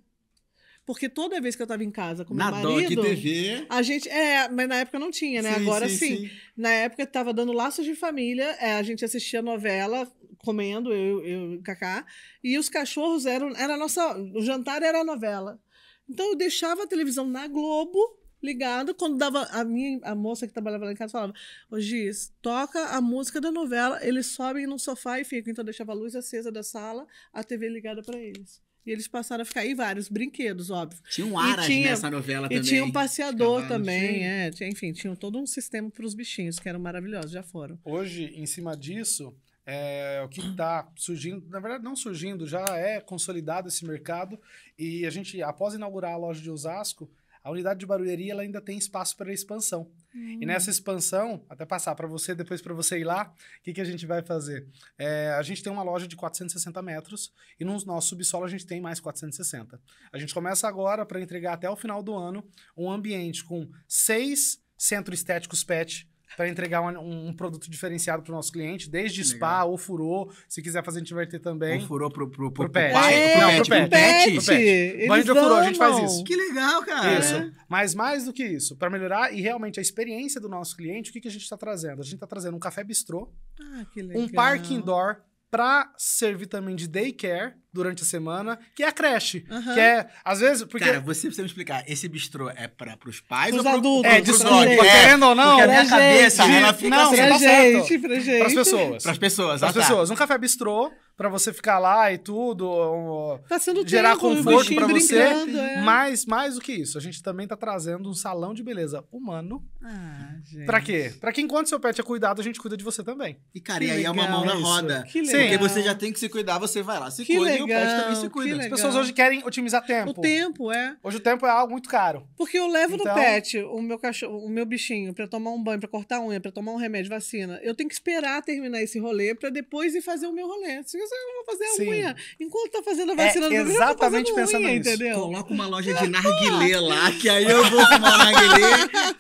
Porque toda vez que eu estava em casa com na meu marido. TV. A gente. É, mas na época não tinha, né? Sim, Agora sim, sim. sim. Na época estava dando laços de família, é, a gente assistia novela, comendo, eu, eu e Cacá. E os cachorros eram. Era nossa, o jantar era a novela. Então eu deixava a televisão na Globo ligado. Quando dava. A minha a moça que trabalhava lá em casa falava: Ô Giz, toca a música da novela. Eles sobem no sofá e ficam. Então deixava a luz acesa da sala, a TV ligada para eles. E eles passaram a ficar. E vários brinquedos, óbvio. Tinha um Aras tinha, nessa novela também. E tinha um passeador Cavalo, também, é, tinha, enfim, tinha todo um sistema para os bichinhos, que eram maravilhosos, já foram. Hoje, em cima disso, é, o que está surgindo, na verdade não surgindo, já é consolidado esse mercado e a gente, após inaugurar a loja de Osasco, a unidade de barulheria ela ainda tem espaço para expansão. E nessa hum. expansão, até passar para você, depois para você ir lá, o que, que a gente vai fazer? É, a gente tem uma loja de 460 metros e no nosso subsolo a gente tem mais 460. A gente começa agora para entregar até o final do ano um ambiente com seis centros estéticos PET para entregar um, um, produto diferenciado para o nosso cliente, desde Legal. spa, ou furô, se quiser fazer, a gente vai ter também. Ou furô pro, pro, pro, pro pet. Pai, é, pro, pet, pro pet. Pro pet. pet. pet. de furô, a gente faz isso. Que legal, cara. Isso. Mas mais do que isso, para melhorar e realmente a experiência do nosso cliente, o que, que a gente está trazendo? A gente está trazendo um café bistrô, ah, um parking door para servir também de daycare durante a semana, que é a creche. Uhum. Que é, às vezes. Porque... Cara, você precisa me explicar, esse bistrô é para os pais pros ou adultos? É, pro, é, pros É, querendo ou não. Porque a minha gente, cabeça, ela fica não, assim, pra tá gente, certo. Pra gente. Pras pessoas. Pras pessoas, Pras ah, tá. pessoas. Um café bistrô para você ficar lá e tudo. Um, tá sendo gerar tempo, conforto para você. É. Mas mais do que isso, a gente também tá trazendo um salão de beleza humano. Ah, gente. Pra quê? Pra que enquanto seu pet é cuidado, a gente cuida de você também. E, cara, que e aí legal. é uma mão na roda. Que legal. Porque você já tem que se cuidar, você vai lá, se que cuida legal, e o pet também se cuida. As pessoas hoje querem otimizar tempo. O tempo, é. Hoje o tempo é algo muito caro. Porque eu levo então... no pet o meu cachorro, o meu bichinho para tomar um banho, para cortar a unha, para tomar um remédio, vacina. Eu tenho que esperar terminar esse rolê para depois ir fazer o meu rolê. Se eu não vou fazer a Sim. unha, enquanto tá fazendo a é vacina é, no Exatamente pensando unha, nisso. Entendeu? Coloca uma loja de narguilé lá, que aí eu vou fumar narguilé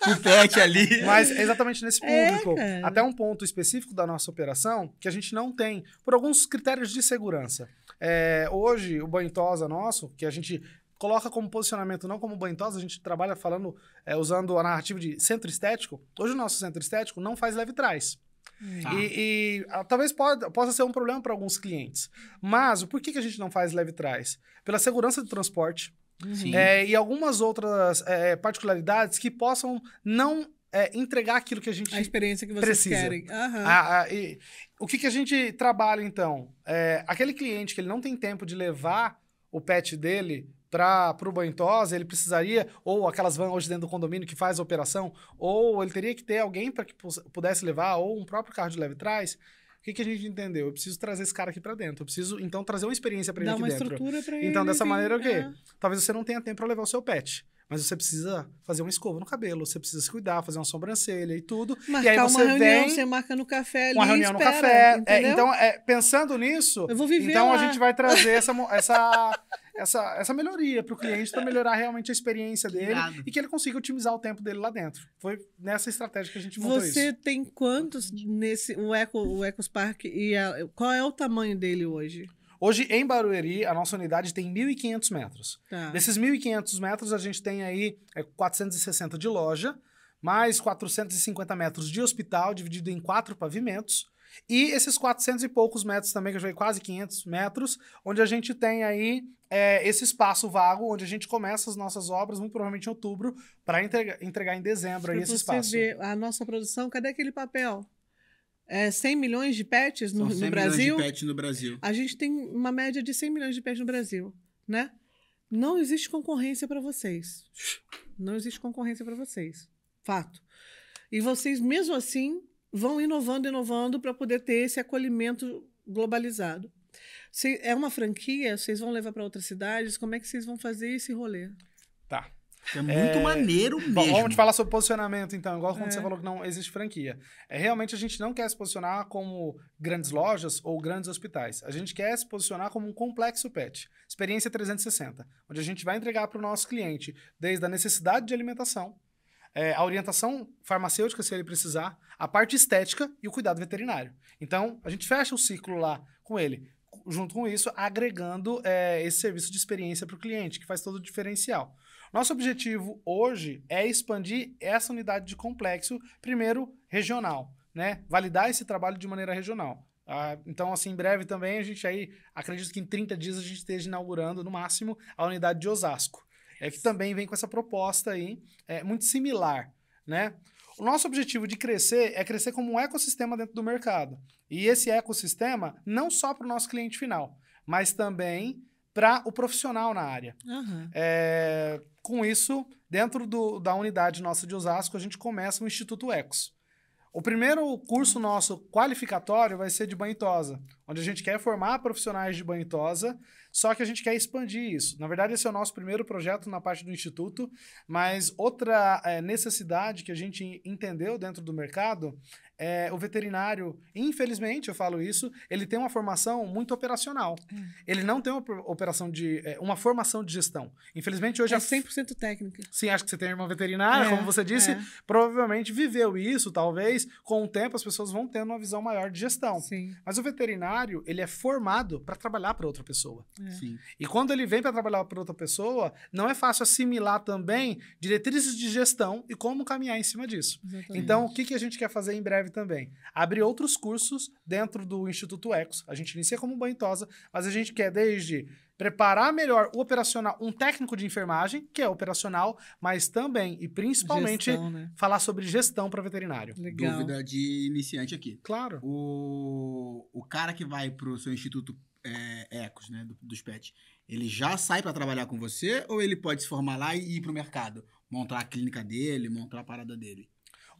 e o pet ali. Mas é exatamente nesse é, público. É, Até um ponto específico da nossa operação que a gente não tem por alguns critérios de segurança. É, hoje, o banho tosa nosso, que a gente coloca como posicionamento, não como banho tosa, a gente trabalha falando, é, usando a narrativa de centro estético. Hoje, o nosso centro estético não faz leve trás. Hum. E, e a, talvez pode, possa ser um problema para alguns clientes. Mas por que, que a gente não faz leve trás? Pela segurança do transporte. Uhum. É, e algumas outras é, particularidades que possam não é, entregar aquilo que a gente A experiência que vocês precisa. querem. Uhum. A, ah, a, ah, e, o que, que a gente trabalha, então? É, aquele cliente que ele não tem tempo de levar o pet dele para o Bantosa, ele precisaria, ou aquelas vans hoje dentro do condomínio que faz a operação, ou ele teria que ter alguém para que pudesse levar, ou um próprio carro de leve trás. O que, que, a gente entendeu? Eu preciso trazer esse cara aqui para dentro. Eu preciso, então, trazer uma experiência para ele Dá uma estrutura para então, ele. então, dessa maneira, o quê? É. Talvez você não tenha tempo para levar o seu pet. Mas você precisa fazer uma escova no cabelo, você precisa se cuidar, fazer uma sobrancelha e tudo. Marcar e aí você uma reunião, vem, você marca no café ali, Uma reunião espera, no café. É, então, é, pensando nisso, então lá. a gente vai trazer essa, essa, essa, essa melhoria para o cliente para melhorar realmente a experiência dele Nada. e que ele consiga otimizar o tempo dele lá dentro. Foi nessa estratégia que a gente montou você isso. Você tem quantos nesse o Eco o Ecos Park e a, qual é o tamanho dele hoje? Hoje, em Barueri, a nossa unidade tem 1.500 metros. Tá. Desses 1.500 metros, a gente tem aí 460 é, de loja, mais 450 metros de hospital, dividido em quatro pavimentos. E esses 400 e poucos metros também, que eu já quase 500 metros, onde a gente tem aí é, esse espaço vago, onde a gente começa as nossas obras, muito provavelmente em outubro, para entregar, entregar, em dezembro aí esse espaço. Você vê a nossa produção, cadê aquele papel? é, 100 milhões de pets no, 100 no Brasil. milhões de pets no Brasil. A gente tem uma média de 100 milhões de pets no Brasil, né? Não existe concorrência para vocês. Não existe concorrência para vocês. Fato. E vocês, mesmo assim, vão inovando, inovando para poder ter esse acolhimento globalizado. Se é uma franquia, vocês vão levar para outras cidades? Como é que vocês vão fazer esse rolê? É muito é... maneiro mesmo. vamos falar sobre posicionamento, então. Igual quando é. você falou que não existe franquia. É, realmente a gente não quer se posicionar como grandes lojas ou grandes hospitais. A gente quer se posicionar como um complexo pet. Experiência 360. Onde a gente vai entregar para o nosso cliente desde a necessidade de alimentação, é, a orientação farmacêutica, se ele precisar, a parte estética e o cuidado veterinário. Então, a gente fecha o ciclo lá com ele. Junto com isso, agregando é, esse serviço de experiência para o cliente, que faz todo o diferencial. Nosso objetivo hoje é expandir essa unidade de complexo, primeiro regional, né? Validar esse trabalho de maneira regional. Ah, então, assim, em breve também a gente aí, acredito que em 30 dias a gente esteja inaugurando, no máximo, a unidade de Osasco. É que também vem com essa proposta aí, é, muito similar, né? O nosso objetivo de crescer é crescer como um ecossistema dentro do mercado. E esse ecossistema não só para o nosso cliente final, mas também para o profissional na área. Uhum. É, com isso, dentro do, da unidade nossa de Osasco, a gente começa o Instituto Ecos. O primeiro curso nosso qualificatório vai ser de banho onde a gente quer formar profissionais de banho tosa, só que a gente quer expandir isso. Na verdade, esse é o nosso primeiro projeto na parte do Instituto, mas outra é, necessidade que a gente entendeu dentro do mercado é o veterinário, infelizmente, eu falo isso, ele tem uma formação muito operacional. Hum. Ele não tem uma operação de. É, uma formação de gestão. Infelizmente, hoje. É 100% técnica. Sim, acho que você tem uma veterinária, é, como você disse, é. provavelmente viveu isso, talvez. Com o tempo, as pessoas vão tendo uma visão maior de gestão. Sim. Mas o veterinário ele é formado para trabalhar para outra pessoa. É. E quando ele vem para trabalhar para outra pessoa, não é fácil assimilar também diretrizes de gestão e como caminhar em cima disso. Exatamente. Então, o que, que a gente quer fazer em breve também? Abrir outros cursos dentro do Instituto Ecos. A gente inicia como Banitosa, mas a gente quer desde preparar melhor o operacional, um técnico de enfermagem, que é operacional, mas também e principalmente gestão, né? falar sobre gestão para veterinário. Legal. Dúvida de iniciante aqui. Claro. O, o cara que vai para o seu instituto é, Ecos, né, do, dos pets, ele já sai para trabalhar com você ou ele pode se formar lá e ir para o mercado? Montar a clínica dele, montar a parada dele?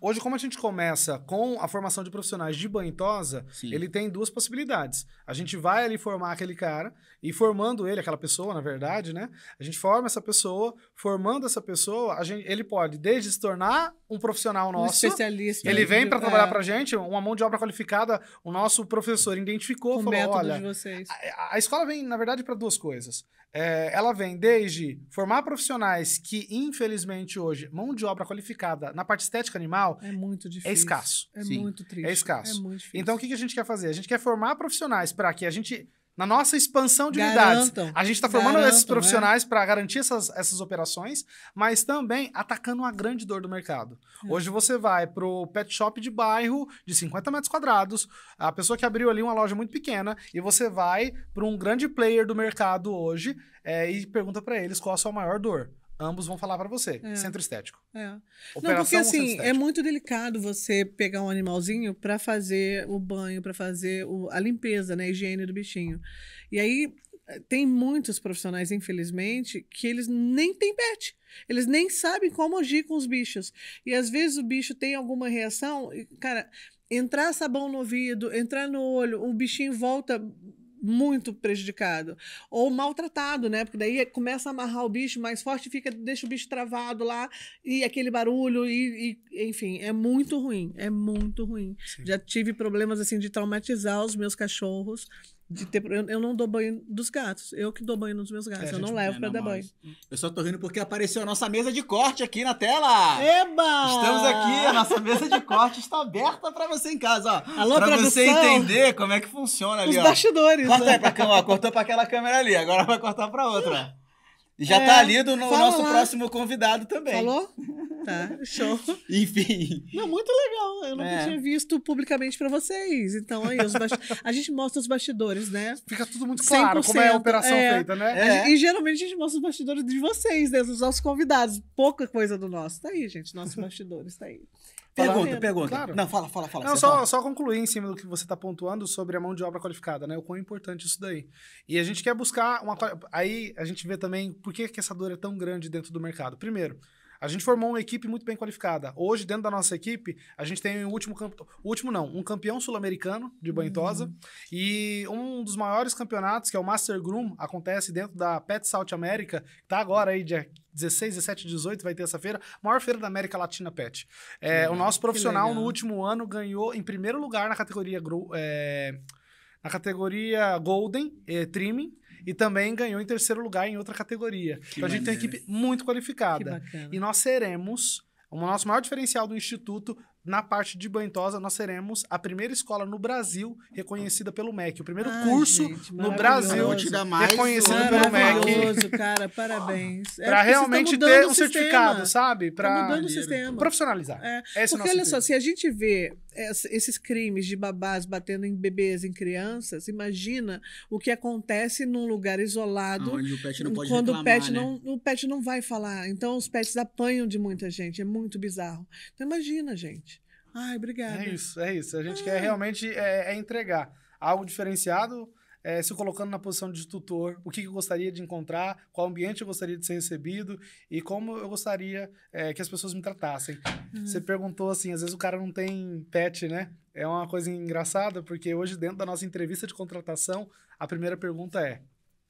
Hoje, como a gente começa com a formação de profissionais de banho tosa, ele tem duas possibilidades. A gente vai ali formar aquele cara e formando ele, aquela pessoa, na verdade, né? A gente forma essa pessoa, formando essa pessoa, a gente, ele pode desde se tornar um profissional nosso. Um especialista. Ele né? vem para é. trabalhar é. para gente, uma mão de obra qualificada. O nosso professor identificou, o falou, olha, de vocês. A, a escola vem, na verdade, para duas coisas. É, ela vem desde formar profissionais que, infelizmente, hoje, mão de obra qualificada na parte estética animal é muito é difícil. É escasso. É Sim. muito triste. É escasso. É muito difícil. Então, o que, que a gente quer fazer? A gente quer formar profissionais para que a gente na nossa expansão de garantam, unidades. A gente está formando garantam, esses profissionais é. para garantir essas, essas operações, mas também atacando uma grande dor do mercado. É. Hoje você vai para o pet shop de bairro de 50 metros quadrados, a pessoa que abriu ali uma loja muito pequena, e você vai para um grande player do mercado hoje é, e pergunta para eles qual a sua maior dor ambos vão falar para você. É. Centro estético. É. Operação Não, porque assim, é muito delicado você pegar um animalzinho para fazer o banho, para fazer o, a limpeza, né? A higiene do bichinho. E aí eh, tem muitos profissionais, infelizmente, que eles nem têm pet. Eles nem sabem como agir com os bichos. E às vezes o bicho tem alguma reação, e, cara entrar sabão no ouvido, entrar no olho, o bichinho volta muito prejudicado. Ou maltratado, né? Porque daí começa a amarrar o bicho mais forte, fica, deixa o bicho travado lá, e aquele barulho, e, e enfim, é muito ruim. É muito ruim. Sim. Já tive problemas assim de traumatizar os meus cachorros de ter. Eu, eu, não dou banho dos gatos. Eu que dou banho nos meus é, gatos. É, eu não levo pra né, dar mais. banho. Eu só tô rindo porque apareceu a nossa mesa de corte aqui na tela. Eba! Estamos aqui, a nossa mesa de corte está aberta pra você em casa, ó. Alô, pra produção. você entender como é que funciona ali, Os ó. bastidores. Corta né? aí pra cortou pra aquela câmera ali, agora vai cortar pra outra. Já é, tá ali do no, nosso lá. próximo convidado também. Falou? Tá, show. Enfim. Não, muito legal. Eu nunca é. tinha visto publicamente pra vocês. Então, aí, os bast... a gente mostra os bastidores, né? Fica tudo muito claro como é a operação é. feita, né? É. E geralmente a gente mostra os bastidores de vocês, né? Dos nossos convidados. Pouca coisa do nosso. Tá aí, gente. Nossos bastidores, tá aí. Pergunta, pergunta. Claro. Não, fala, fala, fala. Não, só, fala. só concluir em cima do que você está pontuando sobre a mão de obra qualificada, né? O quão importante isso daí. E a gente quer buscar uma. Aí a gente vê também por que, que essa dor é tão grande dentro do mercado. Primeiro, a gente formou uma equipe muito bem qualificada. Hoje, dentro da nossa equipe, a gente tem o um último campeão. Último não, um campeão sul-americano de Banitosa. Uhum. E um dos maiores campeonatos, que é o Master Groom, acontece dentro da Pet South America, que tá agora aí, dia 16, 17, 18, vai ter essa feira, maior feira da América Latina Pet. É, o nosso profissional no último ano ganhou em primeiro lugar na categoria. É, na categoria Golden eh, Trimming, e também ganhou em terceiro lugar em outra categoria. Que então maneiro. a gente tem uma equipe muito qualificada. E nós seremos. O nosso maior diferencial do Instituto na parte de Banhosa, nós seremos a primeira escola no Brasil reconhecida pelo MEC. O primeiro curso gente, no Brasil reconhecido pelo MEC. cara, parabéns. É para tá realmente ter um certificado, sabe? Tá para profissionalizar. É, Esse é porque, olha só, se a gente vê esses crimes de babás batendo em bebês, em crianças, imagina o que acontece num lugar isolado Onde o pet não pode quando reclamar, o, pet né? não, o pet não vai falar. Então os pets apanham de muita gente, é muito bizarro. Então imagina, gente. Ai, obrigada. É isso, é isso. A gente Ai. Ah. quer realmente é, é entregar algo diferenciado é, se colocando na posição de tutor, o que eu gostaria de encontrar, qual ambiente eu gostaria de ser recebido e como eu gostaria é, que as pessoas me tratassem. Uhum. Você perguntou assim, às vezes o cara não tem pet, né? É uma coisa engraçada, porque hoje dentro da nossa entrevista de contratação, a primeira pergunta é,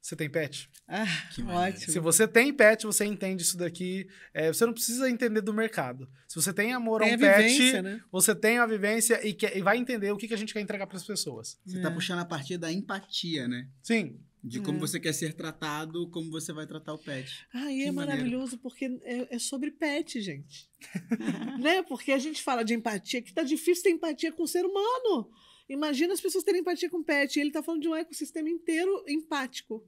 você tem pet? Ah, que ótimo. Se você tem pet, você entende isso daqui. É, você não precisa entender do mercado. Se você tem amor tem a um pet, né? você tem a vivência e, quer, e, vai entender o que, que a gente quer entregar para as pessoas. Você está é. puxando a partir da empatia, né? Sim. De como é. você quer ser tratado, como você vai tratar o pet. Ah, e que é maravilhoso porque é, é, sobre pet, gente. né? Porque a gente fala de empatia, que tá difícil ter empatia com o ser humano. Imagina as pessoas terem empatia com o pet. ele tá falando de um ecossistema inteiro empático.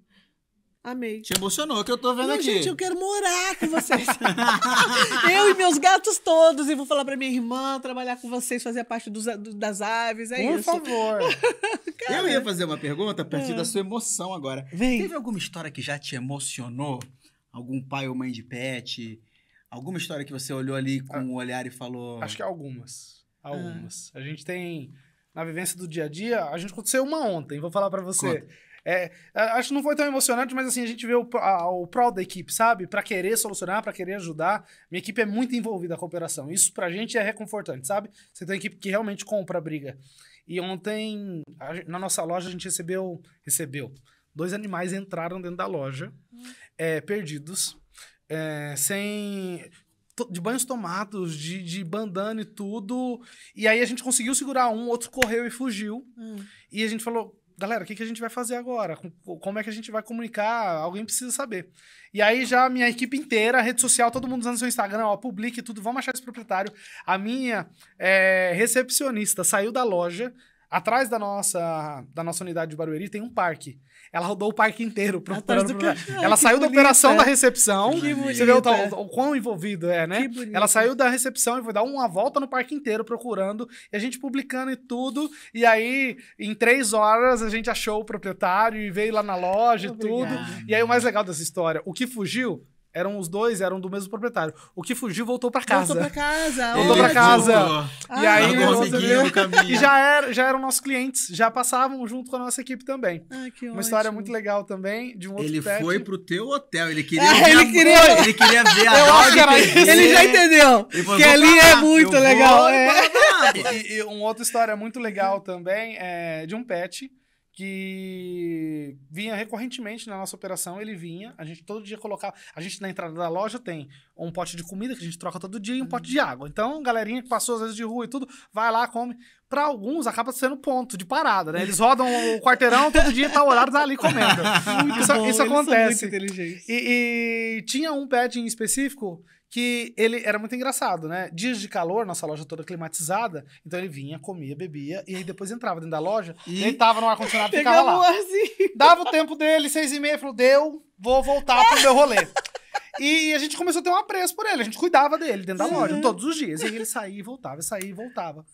Amei. Te emocionou que eu tô vendo Não, aqui. Gente, eu quero morar com vocês. eu e meus gatos todos. E vou falar pra minha irmã, trabalhar com vocês, fazer a parte dos, das aves. É Por isso. Por favor. eu ia fazer uma pergunta a partir é. Ah. da sua emoção agora. Vem. Teve alguma história que já te emocionou? Algum pai ou mãe de pet? Alguma história que você olhou ali com o ah, um olhar e falou. Acho que algumas. Algumas. Ah. A gente tem na vivência do dia a dia, a gente aconteceu uma ontem, vou falar para você. É, acho que não foi tão emocionante, mas assim, a gente vê o, a, o prol da equipe, sabe? Para querer solucionar, para querer ajudar. Minha equipe é muito envolvida a cooperação Isso pra gente é reconfortante, sabe? Você tem uma equipe que realmente compra a briga. E ontem, a, na nossa loja, a gente recebeu. Recebeu. Dois animais entraram dentro da loja, hum. é, perdidos. É, sem de banhos tomados, de, de bandana e tudo. E aí a gente conseguiu segurar um, outro correu e fugiu. Hum. E a gente falou, galera, o que, que a gente vai fazer agora? Como é que a gente vai comunicar? Alguém precisa saber. E aí já a minha equipe inteira, rede social, todo mundo usando seu Instagram, ó, publique tudo, vamos achar esse proprietário. A minha é, recepcionista saiu da loja, Atrás da nossa, da nossa unidade de Barueri tem um parque. Ela rodou o parque inteiro procurando. Pro... Ai, ela saiu bonita. da operação da recepção. Que você bonita. vê o, o, o, quão envolvido é, né? Ela saiu da recepção e foi dar uma volta no parque inteiro procurando. E a gente publicando e tudo. E aí, em três horas, a gente achou o proprietário e veio lá na loja e tudo. E aí, o mais legal dessa história: o que fugiu eram os dois, eram do mesmo proprietário. O que fugiu voltou para casa. Voltou para casa. Voltou para casa. Ah, e aí, e já, era, já eram nossos clientes, já passavam junto com a nossa equipe também. Ah, que Uma ótimo. história muito legal também de um outro Ele técnico. foi pro teu hotel, ele queria é, ver ele a queria, ele queria ver a ele já entendeu. Falou, que ali é muito legal. É. E, e uma outra história muito legal também é de um pet que vinha recorrentemente na nossa operação, ele vinha, a gente todo dia colocava, a gente na entrada da loja tem um pote de comida que a gente troca todo dia e um pote de uhum. água. Então, galerinha que passou às vezes de rua e tudo, vai lá, come. Para alguns acaba sendo ponto de parada, né? Eles rodam o quarteirão todo dia, tá horário tá ali comendo. isso, bom, isso acontece. E, e, tinha um pet em específico que ele era muito engraçado, né? Dias de calor, nossa loja toda climatizada, então ele vinha, comia, bebia, e aí depois entrava dentro da loja, e ele no ar-condicionado e ficava lá. Arzinho. Dava o tempo dele, seis e meia, falou, deu, vou voltar pro meu rolê. E a gente começou a ter uma apreço por ele, a gente cuidava dele dentro da uhum. loja, todos os dias. E aí ele saía e voltava, saía e voltava.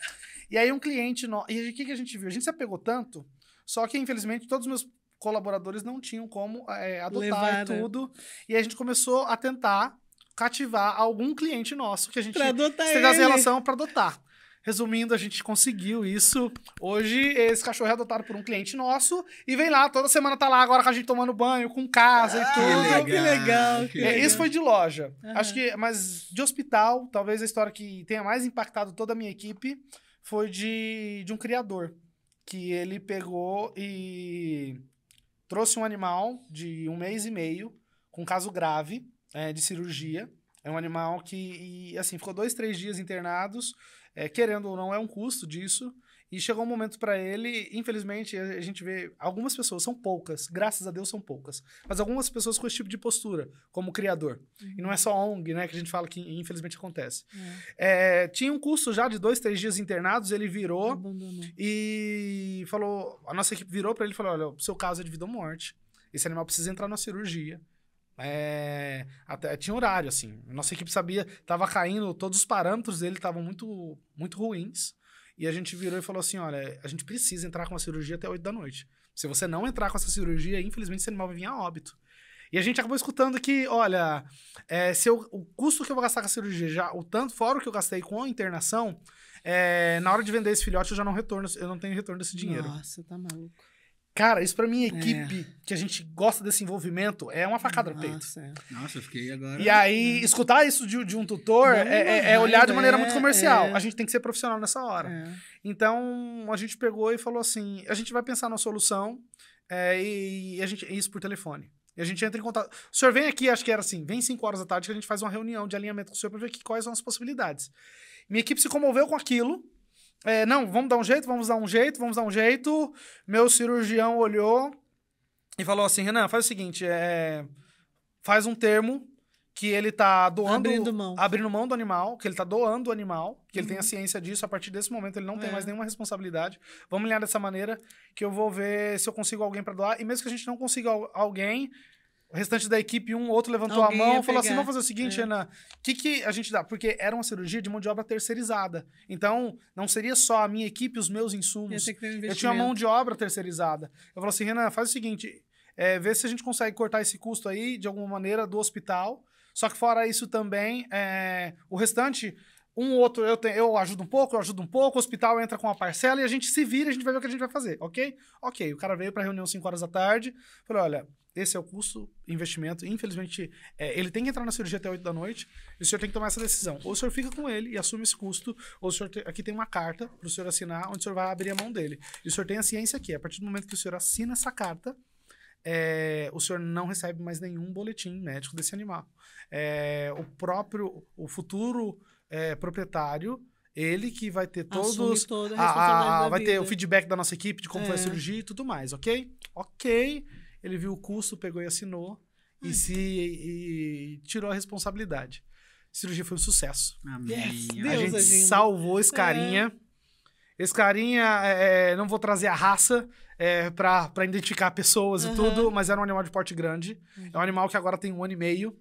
E aí um cliente... No... E o que, que a gente viu? A gente se apegou tanto, só que infelizmente todos os meus colaboradores não tinham como é, adotar Levar, e né? tudo. Né? E a gente começou a tentar cativar algum cliente nosso que a gente tenha essa relação para adotar. Resumindo, a gente conseguiu isso. Hoje, esse cachorro é adotado por um cliente nosso e vem lá, toda semana tá lá agora com a gente tomando banho, com casa ah, e tudo. Que legal. Que legal. É, isso foi de loja. Uhum. Acho que, mas de hospital, talvez a história que tenha mais impactado toda a minha equipe foi de, de um criador que ele pegou e trouxe um animal de um mês e meio com um caso grave é, de cirurgia. É um animal que, e, assim, ficou dois, três dias internados, é, querendo ou não, é um custo disso. E chegou um momento para ele, infelizmente, a gente vê algumas pessoas, são poucas, graças a Deus são poucas, mas algumas pessoas com esse tipo de postura, como criador. Uhum. E não é só ONG, né, que a gente fala que infelizmente acontece. Uhum. É, tinha um custo já de dois, três dias internados, ele virou Abandonou. e falou, a nossa equipe virou para ele e falou, olha, o seu caso é de vida ou morte, esse animal precisa entrar na cirurgia. É, até tinha horário, assim. Nossa equipe sabia, tava caindo, todos os parâmetros dele estavam muito, muito ruins. E a gente virou e falou assim: olha, a gente precisa entrar com a cirurgia até 8 da noite. Se você não entrar com essa cirurgia, infelizmente você não vai vir a óbito. E a gente acabou escutando que, olha, é, se eu, o custo que eu vou gastar com a cirurgia, já, o tanto fora o que eu gastei com a internação, é, na hora de vender esse filhote eu já não retorno, eu não tenho retorno desse dinheiro. Nossa, tá maluco. Cara, isso para minha é. equipe, é. que a gente gosta desse envolvimento, é uma facada Nossa, no peito. É. Nossa, eu fiquei agora. E aí, né? escutar isso de, de um tutor é, é, é olhar de é, maneira muito comercial. A gente tem que ser profissional nessa hora. Então, a gente pegou e falou assim: a gente vai pensar na solução e, e, a gente, isso por telefone. E a gente entra em contato. O senhor vem aqui, acho que era assim, vem 5 horas da tarde que a gente faz uma reunião de alinhamento com o senhor para ver quais são as possibilidades. Minha equipe se comoveu com aquilo, é, não, vamos dar um jeito, vamos dar um jeito, vamos dar um jeito. Meu cirurgião olhou e falou assim: Renan, faz o seguinte, é, faz um termo que ele tá doando. Abrindo mão. Abrindo mão do animal, que ele tá doando o animal, que uhum. ele tem a uhum. ciência disso. A partir desse momento ele não é. tem mais nenhuma responsabilidade. Vamos olhar dessa maneira, que eu vou ver se eu consigo alguém para doar. E mesmo que a gente não consiga alguém, o restante da equipe, um outro levantou Alguém a mão e falou assim: vamos fazer o seguinte, é. Ana, o que, que a gente dá? Porque era uma cirurgia de mão de obra terceirizada. Então, não seria só a minha equipe, os meus insumos. Um eu tinha mão de obra terceirizada. Eu falo assim, Renan, faz o seguinte: é, vê se a gente consegue cortar esse custo aí, de alguma maneira, do hospital. Só que fora isso também, é, o restante, um outro, eu, te, eu ajudo um pouco, eu ajudo um pouco, o hospital entra com a parcela e a gente se vira, a gente vai ver o que a gente vai fazer, ok? Ok, o cara veio para a reunião 5 horas da tarde, falou, olha, esse é o custo, investimento. Infelizmente, é, ele tem que entrar na cirurgia até 8 da noite e o senhor tem que tomar essa decisão. Ou o senhor fica com ele e assume esse custo, ou o senhor te, aqui tem uma carta para o senhor assinar, onde o senhor vai abrir a mão dele. E o senhor tem a ciência aqui. A partir do momento que o senhor assina essa carta, é, o senhor não recebe mais nenhum boletim médico desse animal. É, o próprio, o futuro é, proprietário, ele que vai ter todos, a, a, vai vida. ter o feedback da nossa equipe de como foi a é. cirurgia e tudo mais, ok? Ok ele viu o custo, pegou e assinou e se e, e tirou a responsabilidade. A cirurgia foi um sucesso. Amém. Deus, a, gente salvou é. esse carinha. É. Esse carinha, é, não vou trazer a raça é, para identificar pessoas uhum. e tudo, mas era um animal de porte grande. Uhum. É um animal que agora tem um ano e meio.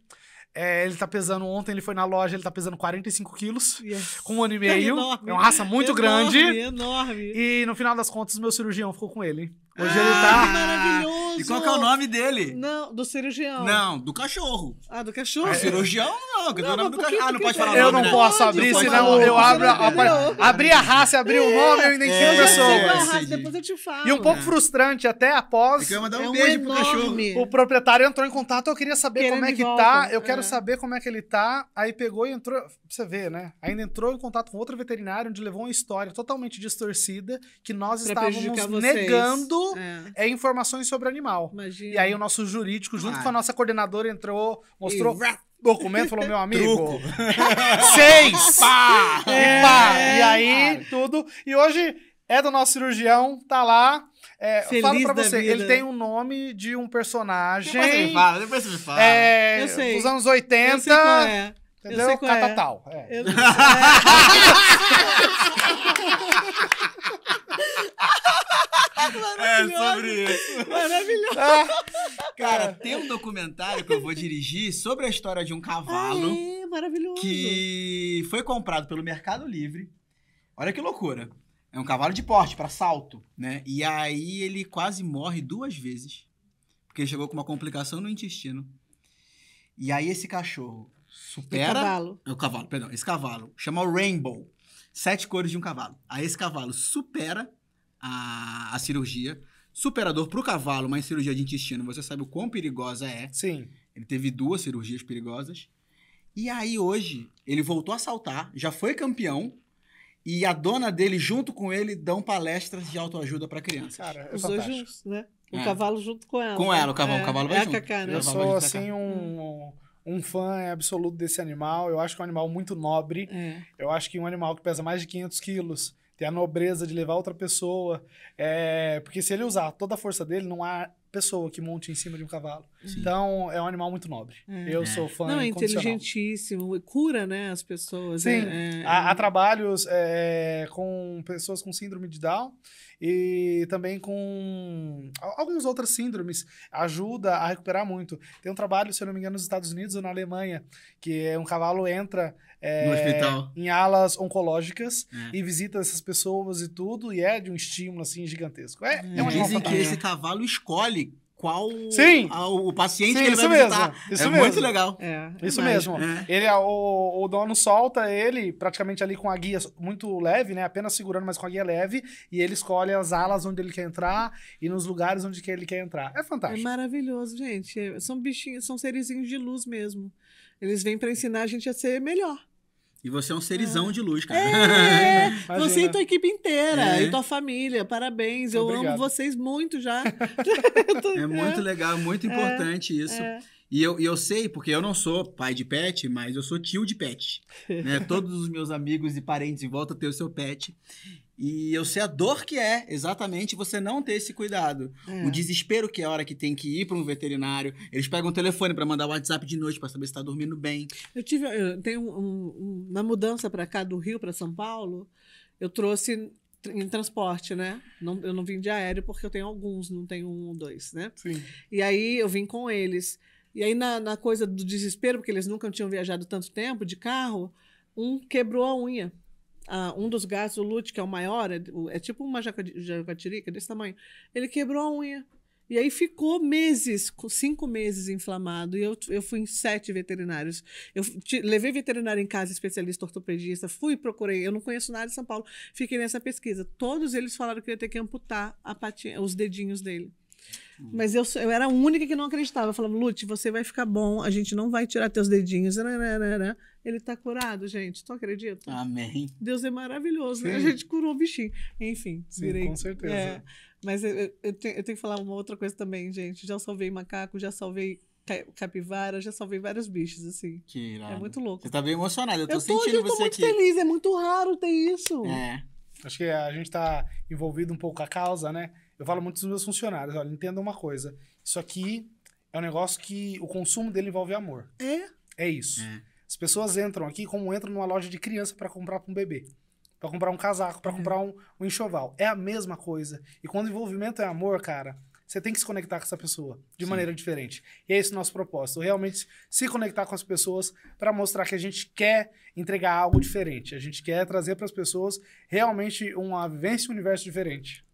É, ele tá pesando, ontem ele foi na loja, ele tá pesando 45 quilos, yes. com um ano e meio. É, é uma raça muito enorme, grande. Enorme. E no final das contas, o meu cirurgião ficou com ele. Hoje ah, ele tá. Que maravilhoso! E qual que é o nome dele? Não, do cirurgião. Não, do cachorro. Ah, do cachorro? É. Cirurgião não, não, o do cachorro. Ah, não pode falar é? Eu nome, não né? posso abrir, não senão eu abro. É. É. abri a raça, abri o nome, eu identifico é, a pessoa. a raça, depois eu te falo. E um pouco frustrante até após. Eu quero mandar um beijo pro cachorro. O proprietário entrou em contato, eu queria saber como é que tá. Eu quero saber como é que ele tá, aí pegou e entrou, pra você ver, né? Ainda entrou em contato com outra veterinária, onde levou uma história totalmente distorcida, que nós pra estávamos negando é. é. informações sobre animal. Imagina. E aí o nosso jurídico, junto ah. com a nossa coordenadora, entrou, mostrou... E documento, falou, meu amigo. Seis! Pá! É, pá! E é. aí, tudo. E hoje é do nosso cirurgião, tá lá. É, Feliz falo pra você, vida. ele tem um nome de um personagem. Depois você fala, depois você fala. É, eu sei. Dos anos 80. É. É. É. Eu sei qual é. Entendeu? Eu sei qual Catatal. É. É. É sobre isso. Maravilhoso. Ah, cara, tem um documentário que eu vou dirigir sobre a história de um cavalo. Ah, é, maravilhoso. Que foi comprado pelo Mercado Livre. Olha que loucura. É um cavalo de porte para salto, né? E aí ele quase morre duas vezes, porque ele chegou com uma complicação no intestino. E aí esse cachorro supera. O cavalo. É o cavalo, perdão. Esse cavalo chama o Rainbow. Sete cores de um cavalo. Aí esse cavalo supera a, a cirurgia. Superador para o cavalo, mas cirurgia de intestino, você sabe o quão perigosa é. Sim. Ele teve duas cirurgias perigosas. E aí hoje ele voltou a saltar, já foi campeão e a dona dele, junto com ele, dão palestras de autoajuda para crianças. Cara, é Os dois juntos, né? O é. cavalo junto com ela. Com ela, o cavalo, é, o cavalo vai é junto. Né? A Cacá, né? Eu sou, assim, um, um fã absoluto desse animal. Eu acho que é um animal muito nobre. É. Eu acho que um animal que pesa mais de 500 quilos, tem a nobreza de levar outra pessoa. É, porque se ele usar toda a força dele, não há pessoa que monte em cima de um cavalo. Sim. Então, é um animal muito nobre. É. Eu sou é. fã Não, é inteligentíssimo. Cura, né, as pessoas. Sim. É, é, há, há, é. trabalhos é, com pessoas com síndrome de Down e também com algumas outras síndromes, ajuda a recuperar muito. Tem um trabalho, se eu não me engano, nos Estados Unidos ou na Alemanha, que é um cavalo entra é, em alas oncológicas é. e visita essas pessoas e tudo, e é de um estímulo assim gigantesco. É, é, é Dizem que esse cavalo escolhe qual Sim. A, o paciente Sim, que ele vai mesmo, visitar. Isso é mesmo. muito legal. É, isso mesmo. É. Ele, é o, o dono solta ele praticamente ali com a guia muito leve, né? Apenas segurando, mas com a guia leve. E ele escolhe as alas onde ele quer entrar e nos lugares onde que ele quer entrar. É fantástico. É maravilhoso, gente. É, são bichinhos, são serizinhos de luz mesmo. Eles vêm para ensinar a gente a ser melhor. E você é um serizão é. de luz, cara. É, você e tua equipe inteira, é. e tua família, parabéns. Eu Obrigado. amo vocês muito já. tô... É, é muito legal, muito é, importante isso. É. E eu, eu sei, porque eu não sou pai de pet, mas eu sou tio de pet. Né? Todos os meus amigos e parentes em volta têm o seu pet. E eu sei a dor que é exatamente você não ter esse cuidado. É. O desespero que é a hora que tem que ir para um veterinário. Eles pegam o telefone para mandar o WhatsApp de noite para saber se está dormindo bem. Eu tive, eu tenho um, um, uma mudança para cá do Rio para São Paulo. Eu trouxe em transporte, né? Não, eu não vim de aéreo porque eu tenho alguns, não tenho um ou dois, né? Sim. E aí eu vim com eles. E aí na, na coisa do desespero, porque eles nunca tinham viajado tanto tempo de carro, um quebrou a unha. Ah, um dos gatos, o Lute, que é o maior, é, é tipo uma jacatirica desse tamanho, ele quebrou a unha. E aí ficou meses, cinco meses inflamado. E eu, eu fui em sete veterinários. Eu te, levei veterinário em casa, especialista ortopedista, fui, procurei. Eu não conheço nada de São Paulo. Fiquei nessa pesquisa. Todos eles falaram que eu ia ter que amputar patinha, os dedinhos dele. Hum. Mas eu, eu era a única que não acreditava. Eu falava, Lute, você vai ficar bom, a gente não vai tirar teus dedinhos. Ele tá curado, gente. Tu acredita? Amém. Deus é maravilhoso, né? A gente curou o bichinho. Enfim, Sim, virei. Com certeza. É, mas eu, eu, eu, tenho, eu tenho que falar uma outra coisa também, gente. Já salvei macaco, já salvei capivara, já salvei vários bichos, assim. Que irado. É muito louco. Você tá bem emocionada, eu tô, eu tô sentindo você aqui. Eu tô muito feliz, é muito raro ter isso. É. Acho que a gente tá envolvido um pouco com a causa, né? Eu falo muito dos meus funcionários, olha, entenda uma coisa. Isso aqui é um negócio que o consumo dele envolve amor. É? É isso. É. As pessoas entram aqui como entram numa loja de criança para comprar para um bebê. Pra comprar um casaco, para é. Uhum. comprar um, um enxoval. É a mesma coisa. E quando o envolvimento é amor, cara, você tem que se conectar com essa pessoa de Sim. maneira diferente. E é esse o nosso propósito, realmente se conectar com as pessoas para mostrar que a gente quer entregar algo diferente. A gente quer trazer para as pessoas realmente uma vivência um universo diferente.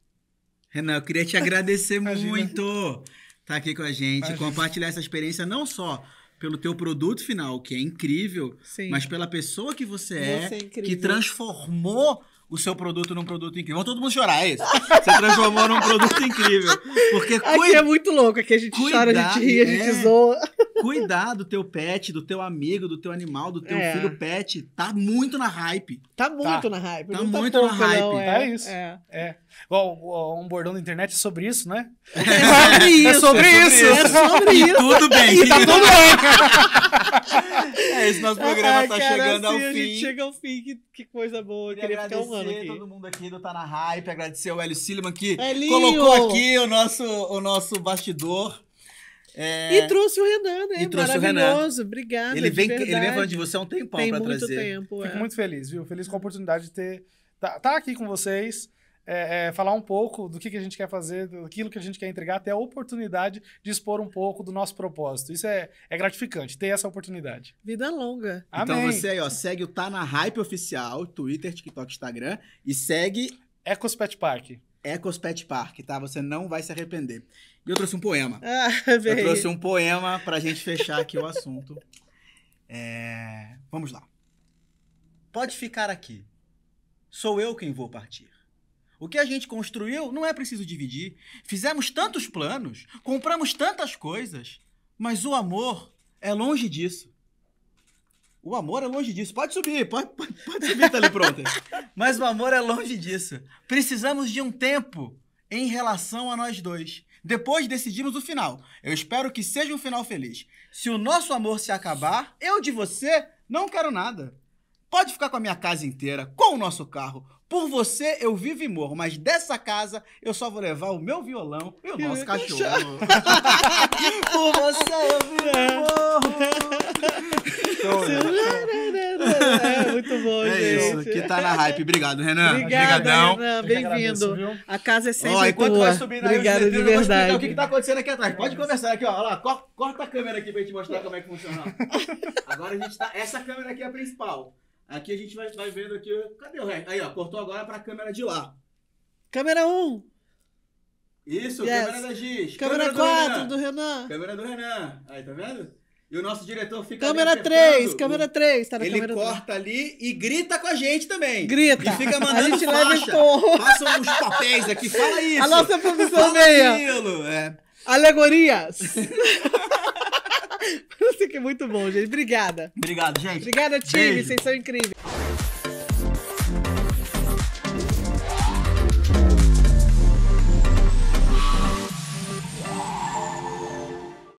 Renan, eu queria te agradecer muito estar tá aqui com a gente, Imagina. compartilhar essa experiência não só pelo teu produto final, que é incrível, Sim. mas pela pessoa que você, você é, é que transformou o seu produto num produto incrível. Vão todo mundo chorar, é isso. Você transformou num produto incrível. Porque aqui é muito louco, aqui a gente chora, a gente ri, a gente é. zoa. Cuidar do teu pet, do teu amigo, do teu animal, do teu é. filho pet, tá muito na hype. Tá, tá. muito tá. na hype. Tá, tá muito pouco, na hype. Não, é. é, isso. É. é. Bom, um bordão da internet é sobre isso, né? É, é sobre isso. É sobre isso. É sobre isso. tudo bem. E tá tudo bem. é isso, nosso programa Ai, tá cara, chegando assim, ao fim. A gente chega ao fim, que, que coisa boa. Eu queria ficar um ano agradecer aqui. todo mundo aqui do Tá na Hype, agradecer o Hélio Silliman que Elinho. colocou aqui o nosso, o nosso bastidor. É... E trouxe o Renan, né? E trouxe Maravilhoso, obrigado. Ele vem, ele vem falando de você há um tempão Tem pra muito trazer. Tempo, é. Fico muito feliz, viu? Feliz com a oportunidade de ter. Tá, tá aqui com vocês é, é, falar um pouco do que, que a gente quer fazer, daquilo que a gente quer entregar, ter a oportunidade de expor um pouco do nosso propósito. Isso é, é gratificante, ter essa oportunidade. Vida longa. Então Amém. Então você aí, ó, segue o Tá na Hype Oficial, Twitter, TikTok, Instagram, e segue. Ecos Pet Park. Ecos Pet Park, tá? Você não vai se arrepender. E eu trouxe um poema. Ah, eu trouxe um poema pra gente fechar aqui o assunto. É... Vamos lá. Pode ficar aqui. Sou eu quem vou partir. O que a gente construiu não é preciso dividir. Fizemos tantos planos, compramos tantas coisas, mas o amor é longe disso. O amor é longe disso. Pode subir, pode, pode, pode subir, teleprompter. mas o amor é longe disso. Precisamos de um tempo em relação a nós dois. Depois decidimos o final. Eu espero que seja um final feliz. Se o nosso amor se acabar, eu de você não quero nada. Pode ficar com a minha casa inteira, com o nosso carro, por você eu vivo e morro, mas dessa casa eu só vou levar o meu violão e o nosso cachorro. Por você eu vivo e morro. Né? É muito bom, é gente. isso, que tá na hype. Obrigado, Renan. Obrigadão. Bem-vindo. A casa é sempre ó, enquanto tua. vai subir na Obrigado, de verdade. o que, que tá acontecendo aqui atrás. Pode conversar aqui, ó. Olha lá, corta a câmera aqui pra gente mostrar como é que funciona. Agora a gente tá... Essa câmera aqui é a principal. Aqui a gente vai, vai vendo aqui. Cadê o resto? Aí, ó, cortou agora pra câmera de lá. Câmera 1! Isso, yes. câmera da Giz. Câmera, câmera 4 do Renan. do Renan. Câmera do Renan. Aí, tá vendo? E o nosso diretor fica. Câmera 3, câmera 3, tá na Ele câmera corta 3. ali e grita com a gente também. Grita. E fica mandando a gente faixa. Leva Passam uns papéis aqui, fala isso. A nossa profissão meia. Aquilo, é. Alegorias. sei que é muito bom, gente. Obrigada. Obrigado, gente. Obrigada, time. Beijo. Vocês são incríveis.